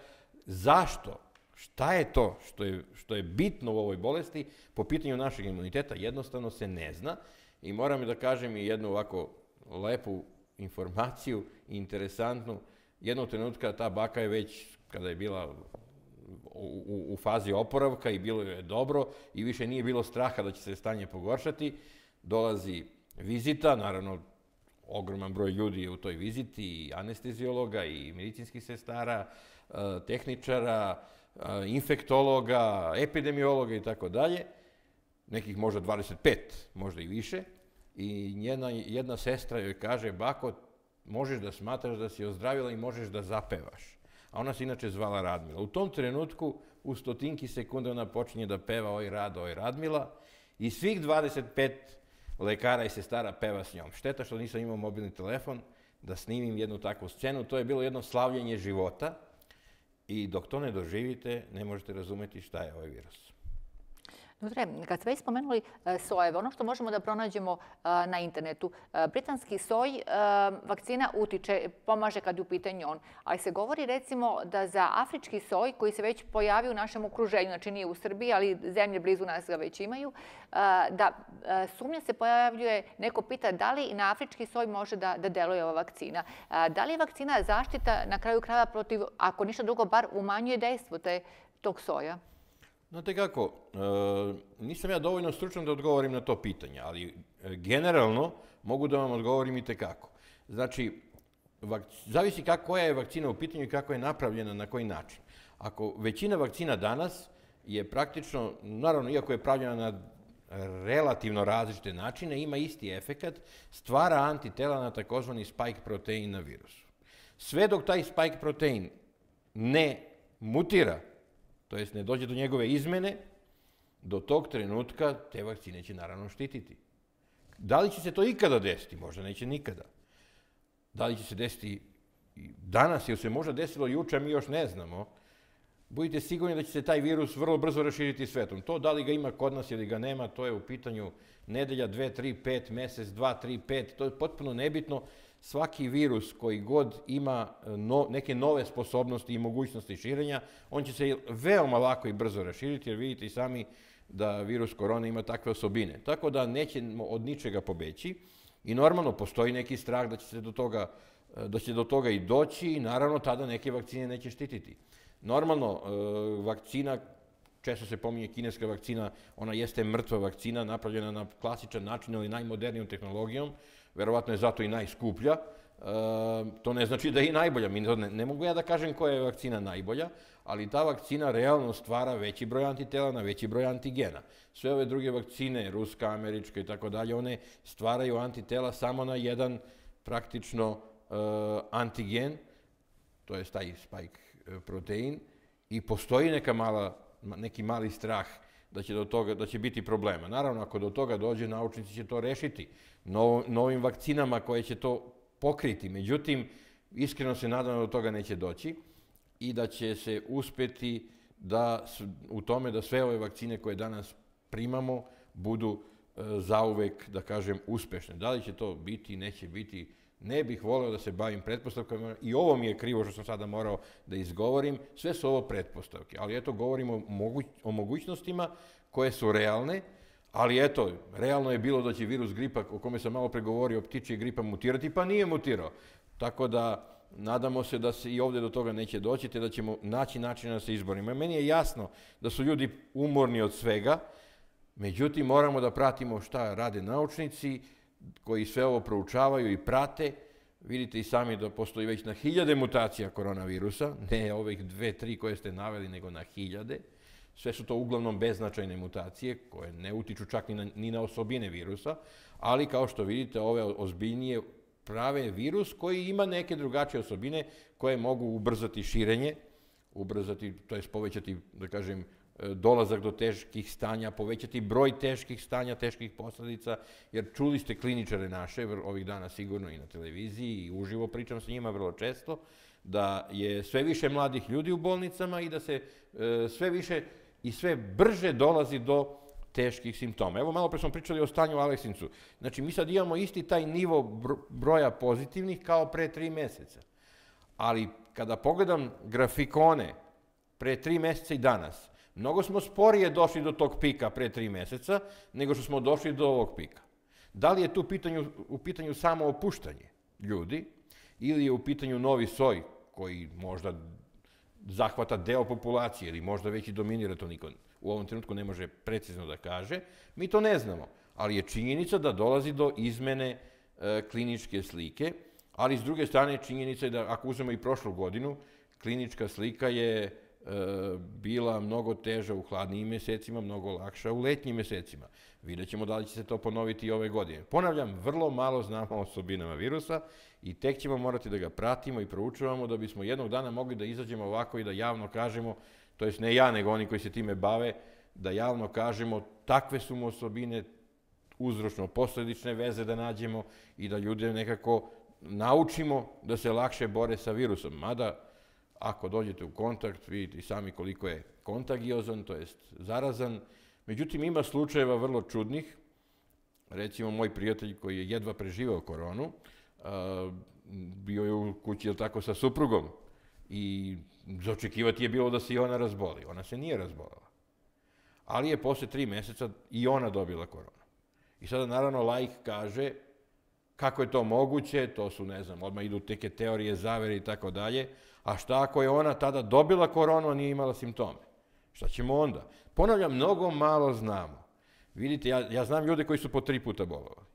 B: Zašto? Šta je to što je, što je bitno u ovoj bolesti po pitanju našeg imuniteta? Jednostavno se ne zna i moram da kažem i jednu ovako lepu informaciju interesantnu. Jednog trenutka ta baka je već, kada je bila u, u, u fazi oporavka i bilo je dobro i više nije bilo straha da će se stanje pogoršati, dolazi vizita, naravno ogroman broj ljudi je u toj viziti, i anestezijologa, i medicinskih sestara, e, tehničara, e, infektologa, epidemiologa i tako dalje, nekih možda 25, možda i više, i njena, jedna sestra joj kaže, bako, možeš da smatraš da si ozdravila i možeš da zapevaš. A ona se inače zvala Radmila. U tom trenutku, u stotinki sekunde, ona počinje da peva oj Rado, oj Radmila i svih 25 lekara i sestara peva s njom. Šteta što nisam imao mobilni telefon da snimim jednu takvu scenu. To je bilo jedno slavljenje života i dok to ne doživite, ne možete razumeti šta je ovaj virus.
A: Dobre, kad ste već spomenuli e, sojeve, ono što možemo da pronađemo e, na internetu, e, britanski soj vakcina utiče, pomaže kad je u pitanju on, ali se govori recimo da za afrički soj koji se već pojavi u našem okruženju, znači nije u Srbiji, ali zemlje blizu nas ga već imaju, da sumnja se pojavljuje, neko pita da li na afrički soj može da, da deluje ova vakcina. Da li je vakcina zaštita na kraju kraja protiv, ako ništa drugo, bar umanjuje dejstvo tog soja?
B: Znate kako, e, nisam ja dovoljno stručan da odgovorim na to pitanje, ali e, generalno mogu da vam odgovorim i tekako. Znači, vak, zavisi kako je vakcina u pitanju i kako je napravljena, na koji način. Ako većina vakcina danas je praktično, naravno, iako je pravljena na relativno različite načine, ima isti efekat, stvara antitela na takozvani spike protein na virusu. Sve dok taj spike protein ne mutira, to jest ne dođe do njegove izmene, do tog trenutka te vakcine će naravno štititi. Da li će se to ikada desiti? Možda neće nikada. Da li će se desiti danas ili se možda desilo juče, mi još ne znamo. Budite sigurni da će se taj virus vrlo brzo raširiti svetom. To da li ga ima kod nas ili ga nema, to je u pitanju nedelja, dve, tri, pet, mesec, dva, tri, pet. To je potpuno nebitno svaki virus koji god ima e, no, neke nove sposobnosti i mogućnosti širenja, on će se veoma lako i brzo raširiti, jer vidite i sami da virus korona ima takve osobine. Tako da nećemo od ničega pobeći i normalno postoji neki strah da će se do toga e, da će do toga i doći i naravno tada neke vakcine neće štititi. Normalno, e, vakcina, često se pominje kineska vakcina, ona jeste mrtva vakcina, napravljena na klasičan način, ali najmodernijom tehnologijom, verovatno je zato i najskuplja, e, to ne znači da je i najbolja. Mi ne, ne mogu ja da kažem koja je vakcina najbolja, ali ta vakcina realno stvara veći broj antitela na veći broj antigena. Sve ove druge vakcine, ruska, američka i tako dalje, one stvaraju antitela samo na jedan praktično e, antigen, to je taj spike e, protein, i postoji neka mala, neki mali strah da će, do toga, da će biti problema. Naravno, ako do toga dođe, naučnici će to rešiti novim vakcinama koje će to pokriti. Međutim, iskreno se nadam da do toga neće doći i da će se uspeti da u tome da sve ove vakcine koje danas primamo budu e, zauvek, da kažem, uspešne. Da li će to biti, neće biti, ne bih voleo da se bavim pretpostavkama i ovo mi je krivo što sam sada morao da izgovorim. Sve su ovo pretpostavke, ali eto govorimo o, moguć, o mogućnostima koje su realne, Ali eto, realno je bilo da će virus gripa, o kome sam malo pregovorio, ptičje gripa mutirati, pa nije mutirao. Tako da, nadamo se da se i ovde do toga neće doći, te da ćemo naći način da se izborimo. Meni je jasno da su ljudi umorni od svega, međutim, moramo da pratimo šta rade naučnici, koji sve ovo proučavaju i prate. Vidite i sami da postoji već na hiljade mutacija koronavirusa, ne ovih dve, tri koje ste naveli, nego na hiljade. Sve su to uglavnom beznačajne mutacije koje ne utiču čak ni na, ni na osobine virusa, ali kao što vidite ove ozbiljnije prave virus koji ima neke drugačije osobine koje mogu ubrzati širenje, ubrzati, to je povećati, da kažem, e, dolazak do teških stanja, povećati broj teških stanja, teških posledica, jer čuli ste kliničare naše, ovih dana sigurno i na televiziji i uživo pričam sa njima vrlo često, da je sve više mladih ljudi u bolnicama i da se e, sve više i sve brže dolazi do teških simptoma. Evo, malo pre smo pričali o stanju u Aleksincu. Znači, mi sad imamo isti taj nivo broja pozitivnih kao pre tri meseca. Ali kada pogledam grafikone pre tri meseca i danas, mnogo smo sporije došli do tog pika pre tri meseca nego što smo došli do ovog pika. Da li je tu pitanju, u pitanju samo opuštanje ljudi ili je u pitanju novi soj koji možda zahvata deo populacije ili možda već i dominira, to niko u ovom trenutku ne može precizno da kaže, mi to ne znamo, ali je činjenica da dolazi do izmene e, kliničke slike, ali s druge strane činjenica je da ako uzmemo i prošlu godinu, klinička slika je e, bila mnogo teža u hladnijim mesecima, mnogo lakša u letnjim mesecima. Vidjet ćemo da li će se to ponoviti i ove godine. Ponavljam, vrlo malo znamo o osobinama virusa i tek ćemo morati da ga pratimo i proučavamo da bismo jednog dana mogli da izađemo ovako i da javno kažemo, to jest ne ja, nego oni koji se time bave, da javno kažemo takve su mu osobine uzročno-posledične veze da nađemo i da ljude nekako naučimo da se lakše bore sa virusom. Mada, ako dođete u kontakt, vidite sami koliko je kontagiozan, to jest zarazan. Međutim, ima slučajeva vrlo čudnih. Recimo, moj prijatelj koji je jedva preživao koronu, bio je u kući, jel tako, sa suprugom i zaočekivati je bilo da se i ona razboli. Ona se nije razbolila. Ali je posle tri meseca i ona dobila koronu. I sada, naravno, lajk kaže kako je to moguće, to su, ne znam, odmah idu teke teorije, zavere i tako dalje, a šta ako je ona tada dobila koronu, a nije imala simptome? Šta ćemo onda? Ponavljam, mnogo malo znamo. Vidite, ja, ja znam ljude koji su po tri puta bolovali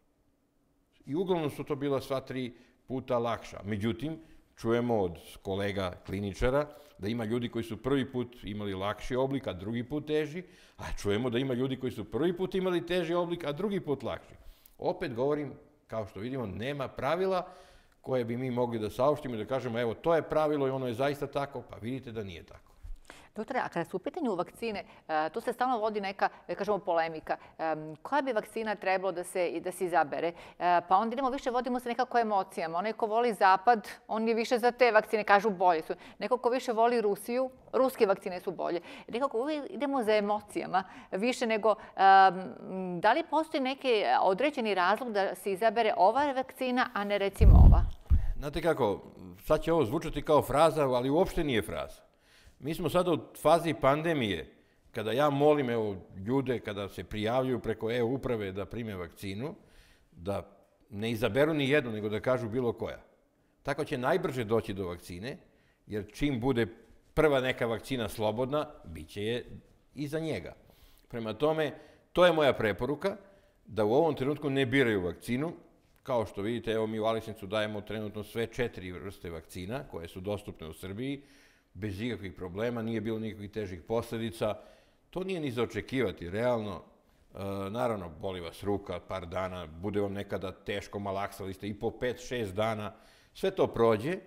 B: i uglavnom su to bila sva tri puta lakša. Međutim, čujemo od kolega kliničara da ima ljudi koji su prvi put imali lakši oblik, a drugi put teži, a čujemo da ima ljudi koji su prvi put imali teži oblik, a drugi put lakši. Opet govorim, kao što vidimo, nema pravila koje bi mi mogli da saopštimo i da kažemo, evo, to je pravilo i ono je zaista tako, pa vidite da nije tako.
A: Doktore, a kada su u pitanju vakcine, e, tu se stalno vodi neka, e, kažemo, polemika. E, koja bi vakcina trebalo da se, da se izabere? Pa onda idemo više, vodimo se nekako emocijama. Onaj ko voli Zapad, on je više za te vakcine, kažu bolje su. Neko ko više voli Rusiju, ruske vakcine su bolje. Nekako uvijek idemo za emocijama, više nego... Da li postoji neki određeni razlog da se izabere ova vakcina, a ne recimo ova?
B: Znate kako, sad će ovo zvučati kao fraza, ali uopšte nije fraza. Mi smo sada u fazi pandemije, kada ja molim evo, ljude, kada se prijavljuju preko e-uprave da prime vakcinu, da ne izaberu ni jednu, nego da kažu bilo koja. Tako će najbrže doći do vakcine, jer čim bude prva neka vakcina slobodna, bit će je i za njega. Prema tome, to je moja preporuka, da u ovom trenutku ne biraju vakcinu. Kao što vidite, evo mi u Aleksincu dajemo trenutno sve četiri vrste vakcina koje su dostupne u Srbiji bez ikakvih problema, nije bilo nikakvih težih posledica. To nije ni za očekivati, realno. E, naravno, boli vas ruka par dana, bude vam nekada teško, malaksali ste i po 5-6 dana. Sve to prođe,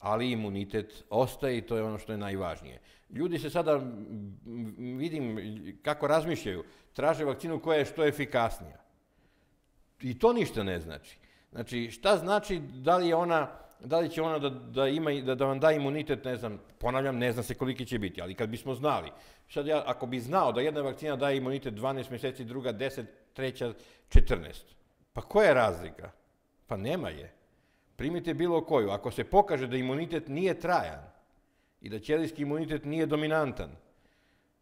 B: ali imunitet ostaje i to je ono što je najvažnije. Ljudi se sada, vidim kako razmišljaju, traže vakcinu koja je što efikasnija. I to ništa ne znači. Znači, šta znači da li je ona da li će ona da, da, ima, da, da vam da imunitet, ne znam, ponavljam, ne znam se koliki će biti, ali kad bismo znali, sad ja, ako bi znao da jedna vakcina daje imunitet 12 meseci, druga 10, treća 14, pa koja je razlika? Pa nema je. Primite bilo koju. Ako se pokaže da imunitet nije trajan i da ćelijski imunitet nije dominantan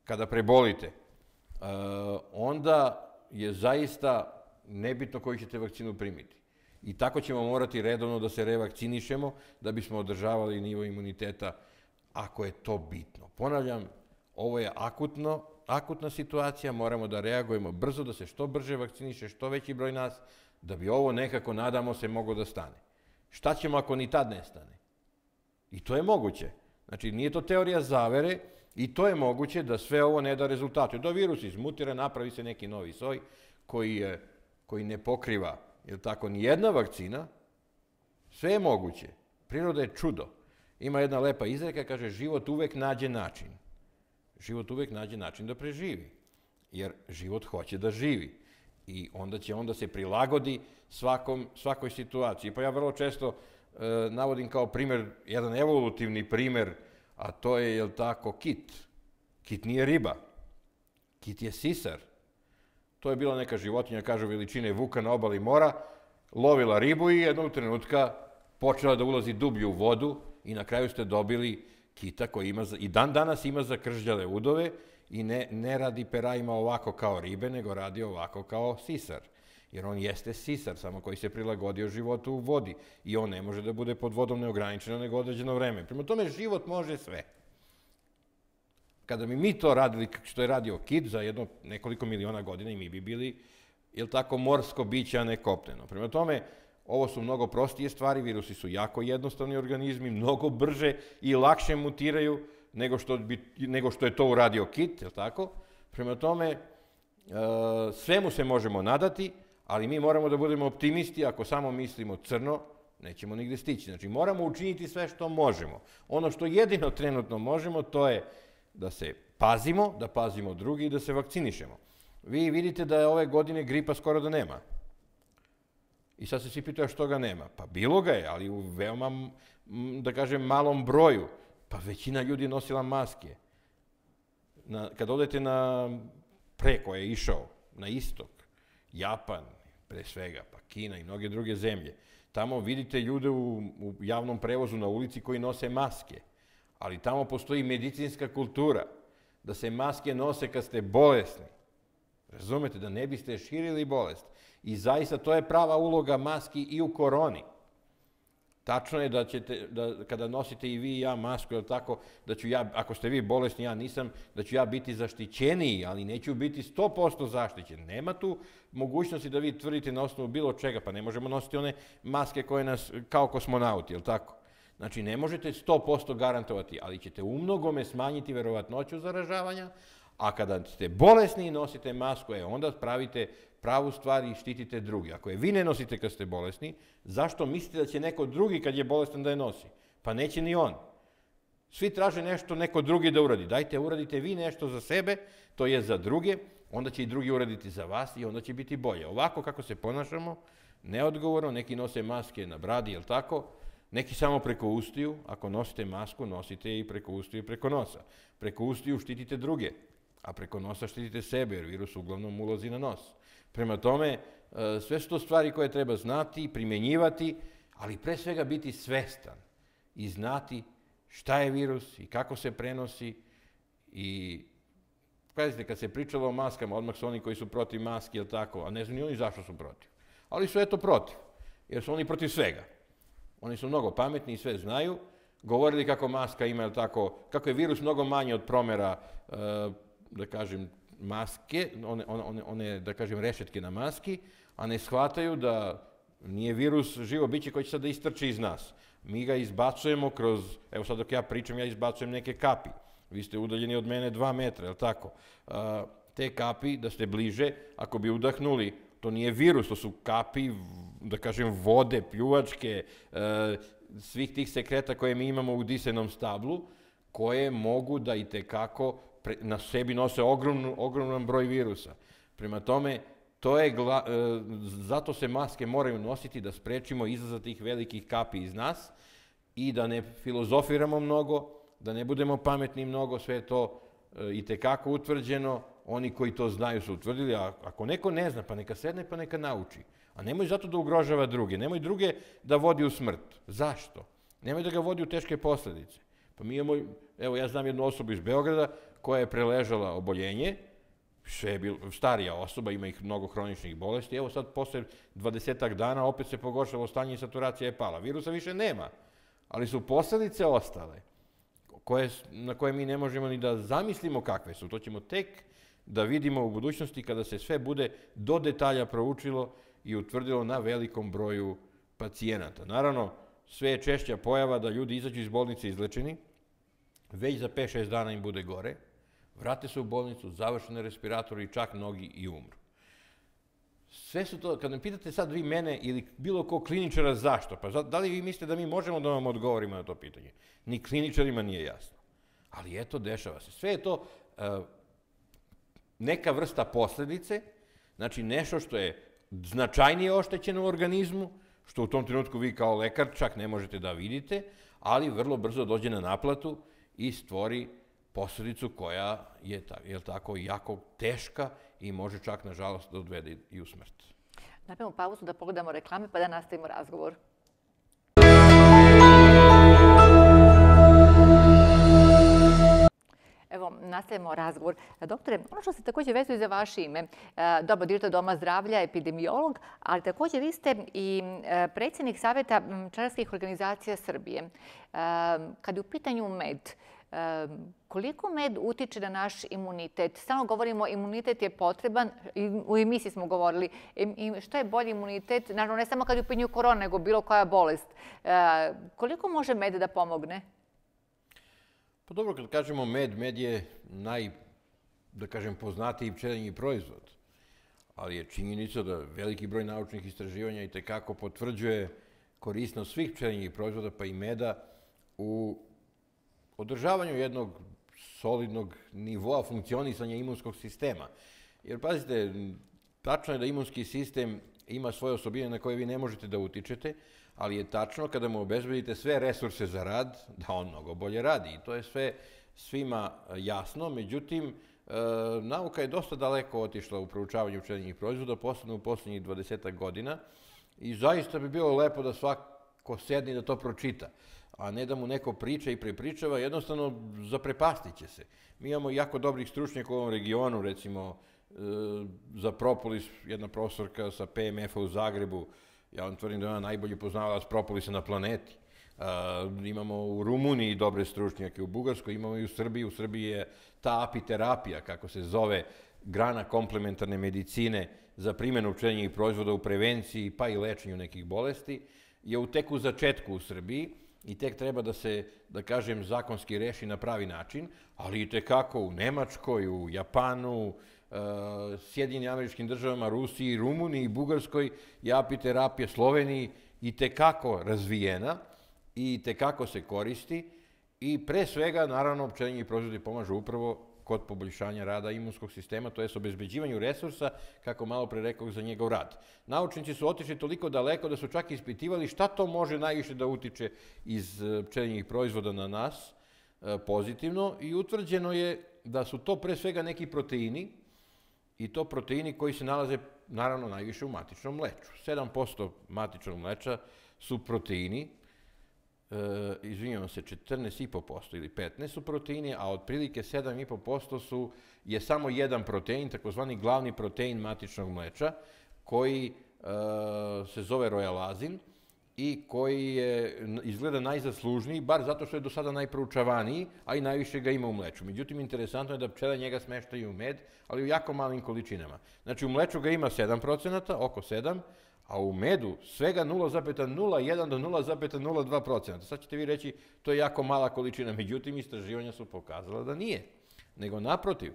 B: kada prebolite, e, onda je zaista nebitno koju ćete vakcinu primiti. I tako ćemo morati redovno da se revakcinišemo da bismo održavali nivo imuniteta ako je to bitno. Ponavljam, ovo je akutno, akutna situacija, moramo da reagujemo brzo, da se što brže vakciniše, što veći broj nas, da bi ovo nekako, nadamo se, moglo da stane. Šta ćemo ako ni tad ne stane? I to je moguće. Znači, nije to teorija zavere i to je moguće da sve ovo ne da rezultate. Da virus izmutira, napravi se neki novi soj koji, je, koji ne pokriva jer tako jedna vakcina, sve je moguće. Priroda je čudo. Ima jedna lepa izreka, kaže život uvek nađe način. Život uvek nađe način da preživi, jer život hoće da živi. I onda će onda se prilagodi svakom, svakoj situaciji. Pa ja vrlo često e, navodim kao primer, jedan evolutivni primer, a to je, jel tako, kit. Kit nije riba. Kit je sisar To je bila neka životinja, kažu, veličine vuka na obali mora, lovila ribu i jednog trenutka počela da ulazi dublju u vodu i na kraju ste dobili kita koji ima, za, i dan danas ima zakržljale udove i ne, ne radi perajima ovako kao ribe, nego radi ovako kao sisar. Jer on jeste sisar, samo koji se prilagodio životu u vodi. I on ne može da bude pod vodom neograničeno, nego određeno vreme. Prima tome, život može sve. Kada bi mi to radili, što je radio Kid, za jedno nekoliko miliona godina i mi bi bili, jel tako, morsko biće, a ne kopneno. Prema tome, ovo su mnogo prostije stvari, virusi su jako jednostavni organizmi, mnogo brže i lakše mutiraju nego što, bi, nego što je to uradio Kit, jel tako? Prema tome, e, svemu se možemo nadati, ali mi moramo da budemo optimisti, ako samo mislimo crno, nećemo nigde stići. Znači, moramo učiniti sve što možemo. Ono što jedino trenutno možemo, to je da se pazimo, da pazimo drugi i da se vakcinišemo. Vi vidite da je ove godine gripa skoro da nema. I sad se svi pitaju što ga nema. Pa bilo ga je, ali u veoma, da kažem, malom broju. Pa većina ljudi nosila maske. Na, kad odete na preko je išao, na istok, Japan, pre svega, pa Kina i mnoge druge zemlje, tamo vidite ljude u, u javnom prevozu na ulici koji nose maske – ali tamo postoji medicinska kultura, da se maske nose kad ste bolesni. Razumete, da ne biste širili bolest. I zaista to je prava uloga maski i u koroni. Tačno je da ćete, da, kada nosite i vi i ja masku, jel tako, da ću ja, ako ste vi bolesni, ja nisam, da ću ja biti zaštićeniji, ali neću biti 100% zaštićen. Nema tu mogućnosti da vi tvrdite na osnovu bilo čega, pa ne možemo nositi one maske koje nas, kao kosmonauti, jel tako? Znači, ne možete 100% garantovati, ali ćete u mnogome smanjiti verovatnoću zaražavanja, a kada ste bolesni i nosite masku, e, onda pravite pravu stvar i štitite drugi. Ako je vi ne nosite kad ste bolesni, zašto mislite da će neko drugi kad je bolestan da je nosi? Pa neće ni on. Svi traže nešto neko drugi da uradi. Dajte, uradite vi nešto za sebe, to je za druge, onda će i drugi uraditi za vas i onda će biti bolje. Ovako kako se ponašamo, neodgovorno, neki nose maske na bradi, jel tako, Neki samo preko ustiju, ako nosite masku, nosite i preko ustiju i preko nosa. Preko ustiju štitite druge, a preko nosa štitite sebe, jer virus uglavnom ulozi na nos. Prema tome, e, sve su to stvari koje treba znati, primjenjivati, ali pre svega biti svestan i znati šta je virus i kako se prenosi i Pazite, kad se pričalo o maskama, odmah su oni koji su protiv maski, jel tako, a ne znam ni oni zašto su protiv. Ali su eto protiv, jer su oni protiv svega. Oni su mnogo pametni i sve znaju. Govorili kako maska ima, tako, kako je virus mnogo manji od promera, eh, da kažem, maske, one, one, one, da kažem, rešetke na maski, a ne shvataju da nije virus živo biće koji će sad da istrči iz nas. Mi ga izbacujemo kroz, evo sad dok ja pričam, ja izbacujem neke kapi. Vi ste udaljeni od mene dva metra, je li tako? Eh, te kapi, da ste bliže, ako bi udahnuli to nije virus, to su kapi, da kažem, vode, pljuvačke, e, svih tih sekreta koje mi imamo u disenom stablu, koje mogu da i tekako pre, na sebi nose ogromnu, ogroman broj virusa. Prema tome, to je gla, e, zato se maske moraju nositi da sprečimo izlaza tih velikih kapi iz nas i da ne filozofiramo mnogo, da ne budemo pametni mnogo, sve to e, i tekako utvrđeno Oni koji to znaju su utvrdili, a ako neko ne zna, pa neka sedne, pa neka nauči. A nemoj zato da ugrožava druge. Nemoj druge da vodi u smrt. Zašto? Nemoj da ga vodi u teške posledice. Pa mi imamo, evo ja znam jednu osobu iz Beograda koja je preležala oboljenje, še je bil, starija osoba, ima ih mnogo hroničnih bolesti, evo sad posle 20 dana opet se pogoršalo stanje i saturacija je pala. Virusa više nema, ali su posledice ostale, koje, na koje mi ne možemo ni da zamislimo kakve su. To ćemo tek da vidimo u budućnosti kada se sve bude do detalja proučilo i utvrdilo na velikom broju pacijenata. Naravno, sve je češća pojava da ljudi izađu iz bolnice izlečeni, već za 5-6 dana im bude gore, vrate se u bolnicu, završene respiratore i čak mnogi i umru. Sve su to, kad me pitate sad vi mene ili bilo ko kliničara zašto, pa da li vi mislite da mi možemo da vam odgovorimo na to pitanje? Ni kliničarima nije jasno. Ali eto, dešava se. Sve je to uh, neka vrsta posledice, znači nešto što je značajnije oštećeno u organizmu, što u tom trenutku vi kao lekar čak ne možete da vidite, ali vrlo brzo dođe na naplatu i stvori posledicu koja je, je tako, jako teška i može čak, nažalost, da odvede i u smrt.
A: Napravimo pauzu da pogledamo reklame pa da nastavimo razgovor. nastavimo razgovor. E, doktore, ono što se takođe vezuje za vaše ime, e, dobro, direktor Doma zdravlja, epidemiolog, ali takođe vi ste i e, predsjednik Saveta čarskih organizacija Srbije. Kad je u pitanju med, koliko med utiče na naš imunitet? Samo govorimo imunitet je potreban, u emisiji smo govorili I što je bolji imunitet, naravno ne samo kad je u pitanju korona, nego bilo koja bolest. Koliko može med da pomogne?
B: Pa dobro, kad kažemo med, med je naj, da kažem, poznatiji pčelinji proizvod. Ali je činjenica da veliki broj naučnih istraživanja i tekako potvrđuje korisnost svih pčelinjih proizvoda, pa i meda, u održavanju jednog solidnog nivoa funkcionisanja imunskog sistema. Jer pazite, tačno je da imunski sistem ima svoje osobine na koje vi ne možete da utičete, ali je tačno kada mu obezbedite sve resurse za rad, da on mnogo bolje radi. I to je sve svima e, jasno, međutim, e, nauka je dosta daleko otišla u proučavanju učenjenih proizvoda, posebno u poslednjih 20 godina, i zaista bi bilo lepo da svako sedni da to pročita a ne da mu neko priča i prepričava, jednostavno zaprepastit će se. Mi imamo jako dobrih stručnjaka u ovom regionu, recimo e, za Propolis, jedna profesorka sa PMF-a u Zagrebu, Ja vam tvrdim da je ona najbolji poznavalac propolisa na planeti. Uh, imamo u Rumuniji dobre stručnjake, u Bugarskoj imamo i u Srbiji. U Srbiji je ta apiterapija, kako se zove, grana komplementarne medicine za primjenu učenja i proizvoda u prevenciji, pa i lečenju nekih bolesti, je u teku začetku u Srbiji i tek treba da se, da kažem, zakonski reši na pravi način, ali i tekako u Nemačkoj, u Japanu, Sjedinim američkim državama, Rusiji, Rumuniji, Bugarskoj je apiterapija Sloveniji i tekako razvijena i tekako se koristi i pre svega, naravno, općenjeni proizvodi pomažu upravo kod poboljšanja rada imunskog sistema, to je s obezbeđivanju resursa, kako malo pre rekao, za njegov rad. Naučnici su otišli toliko daleko da su čak ispitivali šta to može najviše da utiče iz e, pčelinjih proizvoda na nas e, pozitivno i utvrđeno je da su to pre svega neki proteini, i to proteini koji se nalaze naravno najviše u matičnom mleču. 7% matičnog mleča su proteini, e, se, 14,5% ili 15 su proteini, a otprilike 7,5% su, je samo jedan protein, takozvani glavni protein matičnog mleča, koji e, se zove rojalazin, i koji je izgleda najzaslužniji, bar zato što je do sada najproučavaniji, a i najviše ga ima u mleču. Međutim, interesantno je da pčele njega smeštaju u med, ali u jako malim količinama. Znači, u mleču ga ima 7%, oko 7%, a u medu svega 0,01 do 0,02%. Sad ćete vi reći, to je jako mala količina, međutim, istraživanja su pokazala da nije, nego naprotiv. E,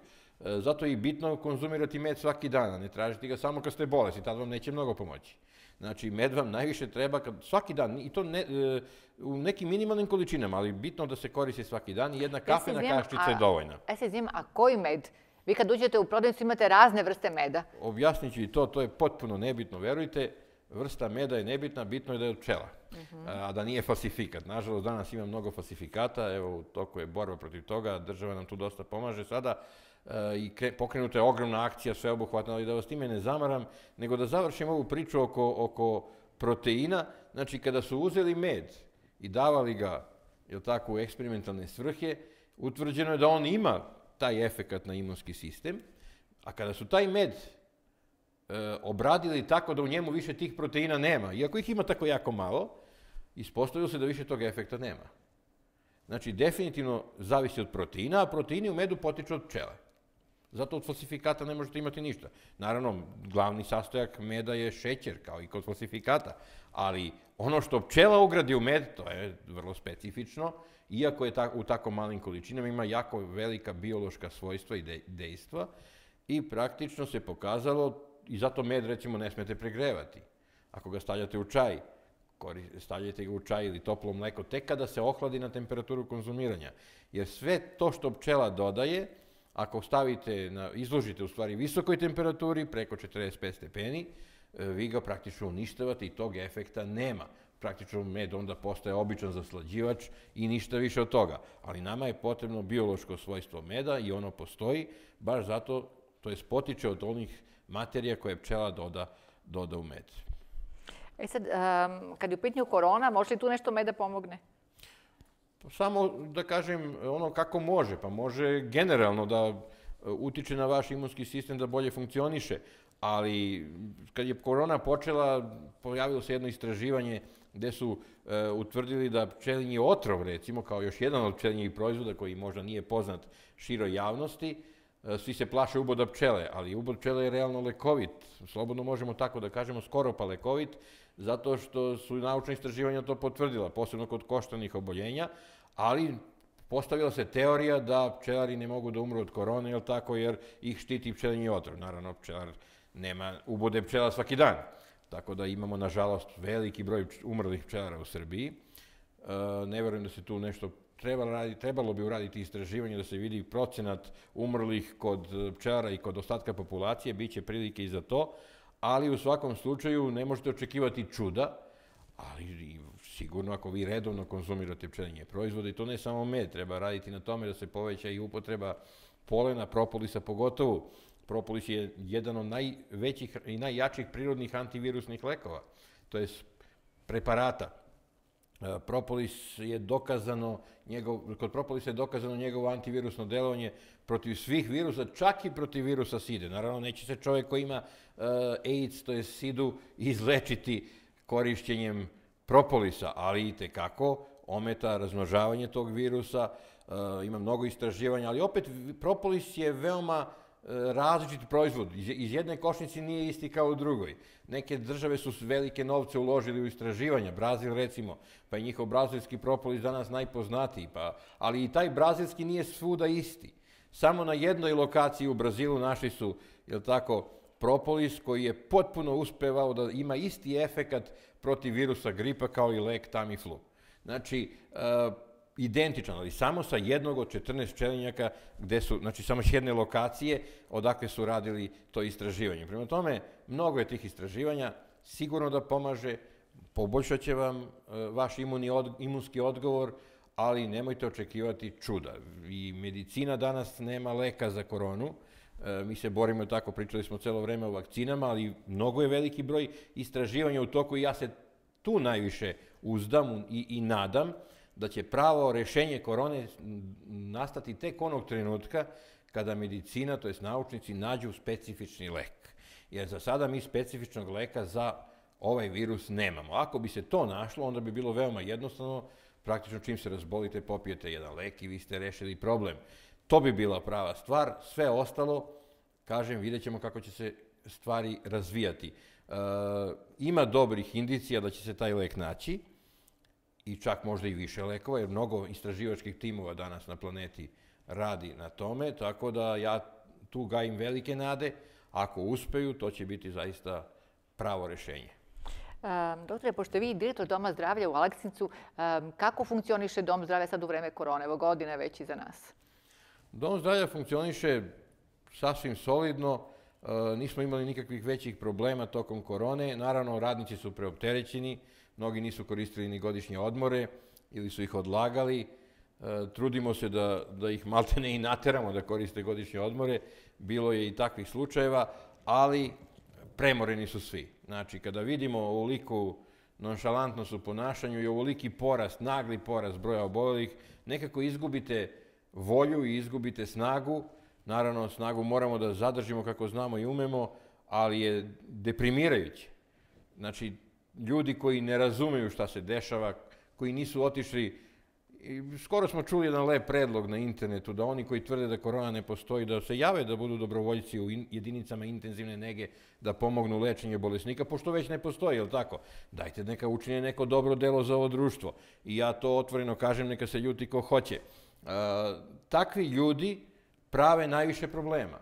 B: zato je i bitno konzumirati med svaki dan, a ne tražiti ga samo kad ste bolesni, tad vam neće mnogo pomoći. Znači, med vam najviše treba kad, svaki dan, i to ne, e, u nekim minimalnim količinama, ali bitno da se koristi svaki dan i jedna kafena ja kaščica a, je dovoljna.
A: Ja se izvijem, a koji med? Vi kad uđete u prodavnicu imate razne vrste meda.
B: Objasnit ću i to, to je potpuno nebitno, verujte. Vrsta meda je nebitna, bitno je da je od pčela, uh mhm. -huh. a da nije falsifikat. Nažalost, danas ima mnogo falsifikata, evo, toko je borba protiv toga, država nam tu dosta pomaže sada i kre, pokrenuta je ogromna akcija, sveobuhvatna, ali da vas time ne zamaram, nego da završim ovu priču oko, oko proteina. Znači, kada su uzeli med i davali ga, jel tako, u eksperimentalne svrhe, utvrđeno je da on ima taj efekat na imunski sistem, a kada su taj med e, obradili tako da u njemu više tih proteina nema, iako ih ima tako jako malo, ispostavilo se da više tog efekta nema. Znači, definitivno zavisi od proteina, a proteini u medu potiču od pčele. Zato od falsifikata ne možete imati ništa. Naravno, glavni sastojak meda je šećer, kao i kod falsifikata, ali ono što pčela ugradi u med, to je vrlo specifično, iako je u tako malim količinama, ima jako velika biološka svojstva i dejstva i praktično se pokazalo, i zato med, recimo, ne smete pregrevati. Ako ga stavljate u čaj, stavljajte ga u čaj ili toplo mleko, tek kada se ohladi na temperaturu konzumiranja. Jer sve to što pčela dodaje, Ako stavite, na, izložite u stvari visokoj temperaturi, preko 45 stepeni, e, vi ga praktično uništavate i tog efekta nema. Praktično med onda postaje običan zaslađivač i ništa više od toga. Ali nama je potrebno biološko svojstvo meda i ono postoji, baš zato, to je spotiče od onih materija koje pčela doda, doda u med.
A: E sad, um, kad je u pitanju korona, može li tu nešto meda da pomogne? Samo
B: da kažem ono kako može, pa može generalno da e, utiče na vaš imunski sistem da bolje funkcioniše, ali kad je korona počela, pojavilo se jedno istraživanje gde su e, utvrdili da pčelinji otrov, recimo, kao još jedan od pčelinjih proizvoda koji možda nije poznat široj javnosti, e, svi se plaše uboda pčele, ali ubod pčele je realno lekovit, slobodno možemo tako da kažemo, skoro pa lekovit, zato što su naučne istraživanja to potvrdila, posebno kod koštanih oboljenja, ali postavila se teorija da pčelari ne mogu da umru od korone, jel tako, jer ih štiti pčelinji otrov. Naravno, pčelar nema, ubode pčela svaki dan. Tako da imamo, nažalost, veliki broj umrlih pčelara u Srbiji. E, ne verujem da se tu nešto trebalo, radi, trebalo bi uraditi istraživanje da se vidi procenat umrlih kod pčelara i kod ostatka populacije, Biće prilike i za to, ali u svakom slučaju ne možete očekivati čuda, ali sigurno ako vi redovno konzumirate pčelinje proizvode, i to ne samo med, treba raditi na tome da se poveća i upotreba polena, propolisa pogotovo. Propolis je jedan od najvećih i najjačih prirodnih antivirusnih lekova, to je preparata. E, propolis je dokazano, njegov, kod propolisa je dokazano njegovo antivirusno delovanje protiv svih virusa, čak i protiv virusa side. Naravno, neće se čovek koji ima Eh, AIDS, to je SIDU, izlečiti korišćenjem propolisa, ali i tekako ometa razmnožavanje tog virusa, eh, ima mnogo istraživanja, ali opet propolis je veoma eh, različit proizvod. Iz, iz jedne košnice nije isti kao u drugoj. Neke države su velike novce uložili u istraživanja, Brazil recimo, pa je njihov brazilski propolis danas najpoznatiji, pa, ali i taj brazilski nije svuda isti. Samo na jednoj lokaciji u Brazilu našli su, jel tako, propolis koji je potpuno uspevao da ima isti efekat protiv virusa gripa kao i lek Tamiflu. Znači, uh, identičan, ali samo sa jednog od 14 čelinjaka, gde su, znači samo s jedne lokacije, odakle su radili to istraživanje. Prima tome, mnogo je tih istraživanja, sigurno da pomaže, će vam uh, vaš imunski, od, imunski odgovor, ali nemojte očekivati čuda. I medicina danas nema leka za koronu, E, mi se borimo tako, pričali smo celo vreme o vakcinama, ali mnogo je veliki broj istraživanja u toku i ja se tu najviše uzdam i, i nadam da će pravo rešenje korone nastati tek onog trenutka kada medicina, to jest naučnici, nađu specifični lek. Jer za sada mi specifičnog leka za ovaj virus nemamo. Ako bi se to našlo, onda bi bilo veoma jednostavno, praktično čim se razbolite, popijete jedan lek i vi ste rešili problem. To bi bila prava stvar, sve ostalo, kažem, vidjet ćemo kako će se stvari razvijati. E, ima dobrih indicija da će se taj lek naći, i čak možda i više lekova, jer mnogo istraživačkih timova danas na planeti radi na tome, tako da ja tu gajim velike nade. Ako uspeju, to će biti zaista pravo rešenje.
A: E, doktore, pošto vi direktor Doma zdravlja u Aleksincu, e, kako funkcioniše Dom zdravlja sad u vreme korone, Evo godine već iza nas.
B: Dom zdravlja funkcioniše sasvim solidno, e, nismo imali nikakvih većih problema tokom korone. Naravno, radnici su preopterećeni, mnogi nisu koristili ni godišnje odmore ili su ih odlagali. E, trudimo se da, da ih ne i nateramo da koriste godišnje odmore. Bilo je i takvih slučajeva, ali premoreni su svi. Znači, kada vidimo ovoliku nonšalantnost u ponašanju i ovoliki porast, nagli porast broja obolelih, nekako izgubite volju i izgubite snagu. Naravno, snagu moramo da zadržimo kako znamo i umemo, ali je deprimirajuće. Znači, ljudi koji ne razumeju šta se dešava, koji nisu otišli skoro smo čuli jedan lep predlog na internetu da oni koji tvrde da korona ne postoji, da se jave da budu dobrovoljci u jedinicama intenzivne nege da pomognu lečenje bolesnika, pošto već ne postoji, je li tako? Dajte neka učinje neko dobro delo za ovo društvo. I ja to otvoreno kažem, neka se ljuti ko hoće takvi ljudi prave najviše problema.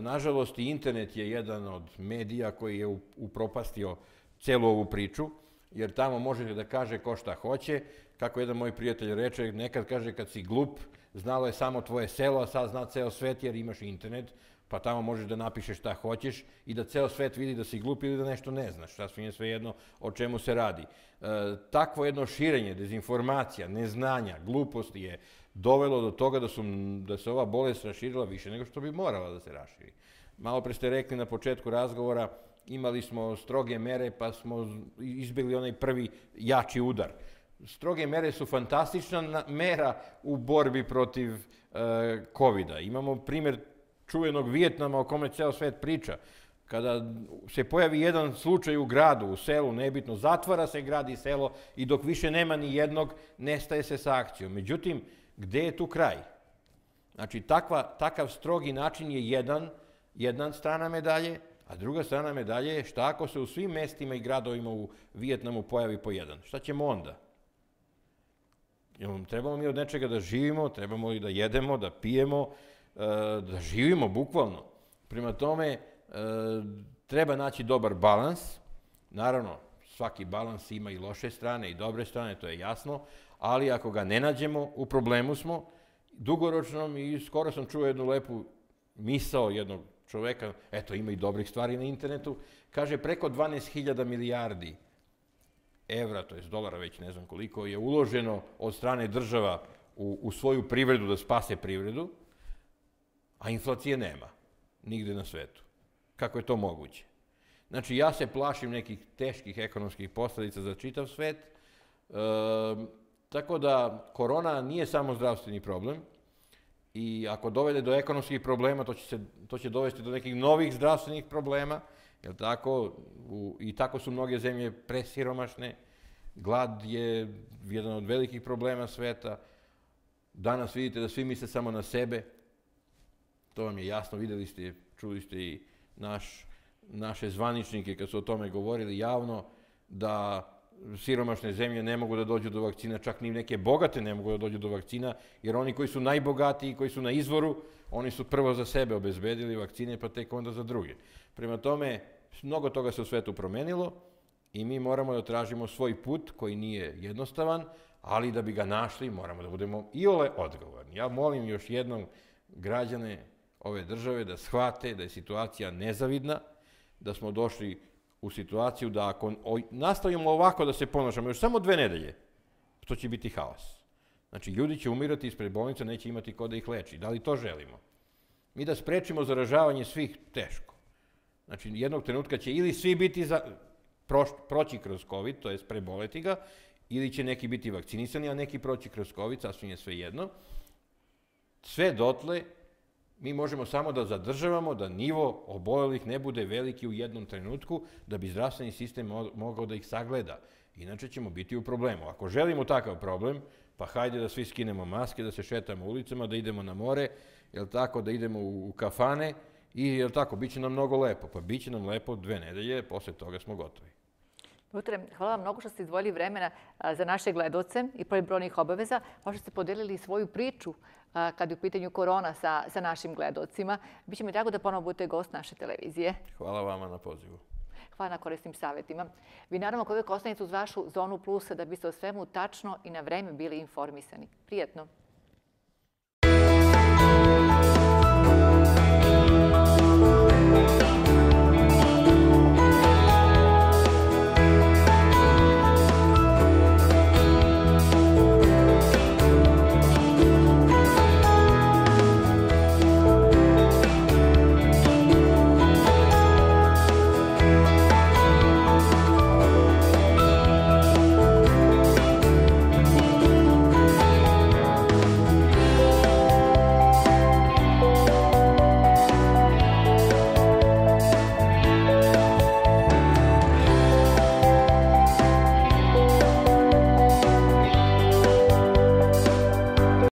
B: Nažalost, internet je jedan od medija koji je upropastio celu ovu priču, jer tamo možete da kaže ko šta hoće. Kako jedan moj prijatelj reče, nekad kaže kad si glup, znalo je samo tvoje selo, a sad zna ceo svet jer imaš internet, pa tamo možeš da napišeš šta hoćeš i da ceo svet vidi da si glup ili da nešto ne znaš, šta svinje sve jedno o čemu se radi. E, takvo jedno širenje, dezinformacija, neznanja, gluposti je dovelo do toga da, su, da se ova bolest raširila više nego što bi morala da se raširi. Malo pre ste rekli na početku razgovora, imali smo stroge mere pa smo izbjegli onaj prvi jači udar. Stroge mere su fantastična mera u borbi protiv e, COVID-a. Imamo primjer čuvenog Vijetnama o kome ceo svet priča. Kada se pojavi jedan slučaj u gradu, u selu, nebitno, zatvara se grad i selo i dok više nema ni jednog, nestaje se sa akcijom. Međutim, gde je tu kraj? Znači, takva, takav strogi način je jedan, jedna strana medalje, a druga strana medalje je šta ako se u svim mestima i gradovima u Vijetnamu pojavi po jedan? Šta ćemo onda? Trebamo mi od nečega da živimo, trebamo i da jedemo, da pijemo, E, da živimo bukvalno. Prima tome, e, treba naći dobar balans. Naravno, svaki balans ima i loše strane i dobre strane, to je jasno, ali ako ga ne nađemo, u problemu smo. Dugoročno i skoro sam čuo jednu lepu misao jednog čoveka, eto ima i dobrih stvari na internetu, kaže preko 12.000 milijardi evra, to je dolara već ne znam koliko, je uloženo od strane država u, u svoju privredu da spase privredu, a inflacije nema, nigde na svetu. Kako je to moguće? Znači, ja se plašim nekih teških ekonomskih posledica za čitav svet, e, tako da korona nije samo zdravstveni problem i ako dovede do ekonomskih problema, to će, se, to će dovesti do nekih novih zdravstvenih problema, jel tako? U, I tako su mnoge zemlje presiromašne, glad je jedan od velikih problema sveta, danas vidite da svi misle samo na sebe, to vam je jasno, videli ste, čuli ste i naš, naše zvaničnike kad su o tome govorili javno, da siromašne zemlje ne mogu da dođu do vakcina, čak ni neke bogate ne mogu da dođu do vakcina, jer oni koji su najbogatiji, koji su na izvoru, oni su prvo za sebe obezbedili vakcine, pa tek onda za druge. Prema tome, mnogo toga se u svetu promenilo i mi moramo da tražimo svoj put koji nije jednostavan, ali da bi ga našli moramo da budemo i ole odgovorni. Ja molim još jednom građane ove države da shvate da je situacija nezavidna, da smo došli u situaciju da ako nastavimo ovako da se ponašamo još samo dve nedelje, to će biti haos. Znači, ljudi će umirati ispred bolnica, neće imati ko da ih leči. Da li to želimo? Mi da sprečimo zaražavanje svih, teško. Znači, jednog trenutka će ili svi biti za, proš, proći kroz COVID, to je preboleti ga, ili će neki biti vakcinisani, a neki proći kroz COVID, sasvim je sve jedno. Sve dotle Mi možemo samo da zadržavamo da nivo obolelih ne bude veliki u jednom trenutku da bi zdravstveni sistem mogao da ih sagleda. Inače ćemo biti u problemu. Ako želimo takav problem, pa hajde da svi skinemo maske, da se šetamo ulicama, da idemo na more, jel tako, da idemo u, u kafane i jel tako, bit će nam mnogo lepo. Pa bit će nam lepo dve nedelje, posle toga smo gotovi.
A: Dutre, hvala vam mnogo što ste izdvojili vremena za naše gledoce i pored brojnih obaveza, pa ste podelili svoju priču kad je u pitanju korona sa, sa našim gledocima. Biće mi drago da ponovo budete gost naše televizije.
B: Hvala vama na pozivu.
A: Hvala na korisnim savjetima. Vi naravno kovek uvijek ostanete uz vašu zonu plusa da biste o svemu tačno i na vreme bili informisani. Prijetno!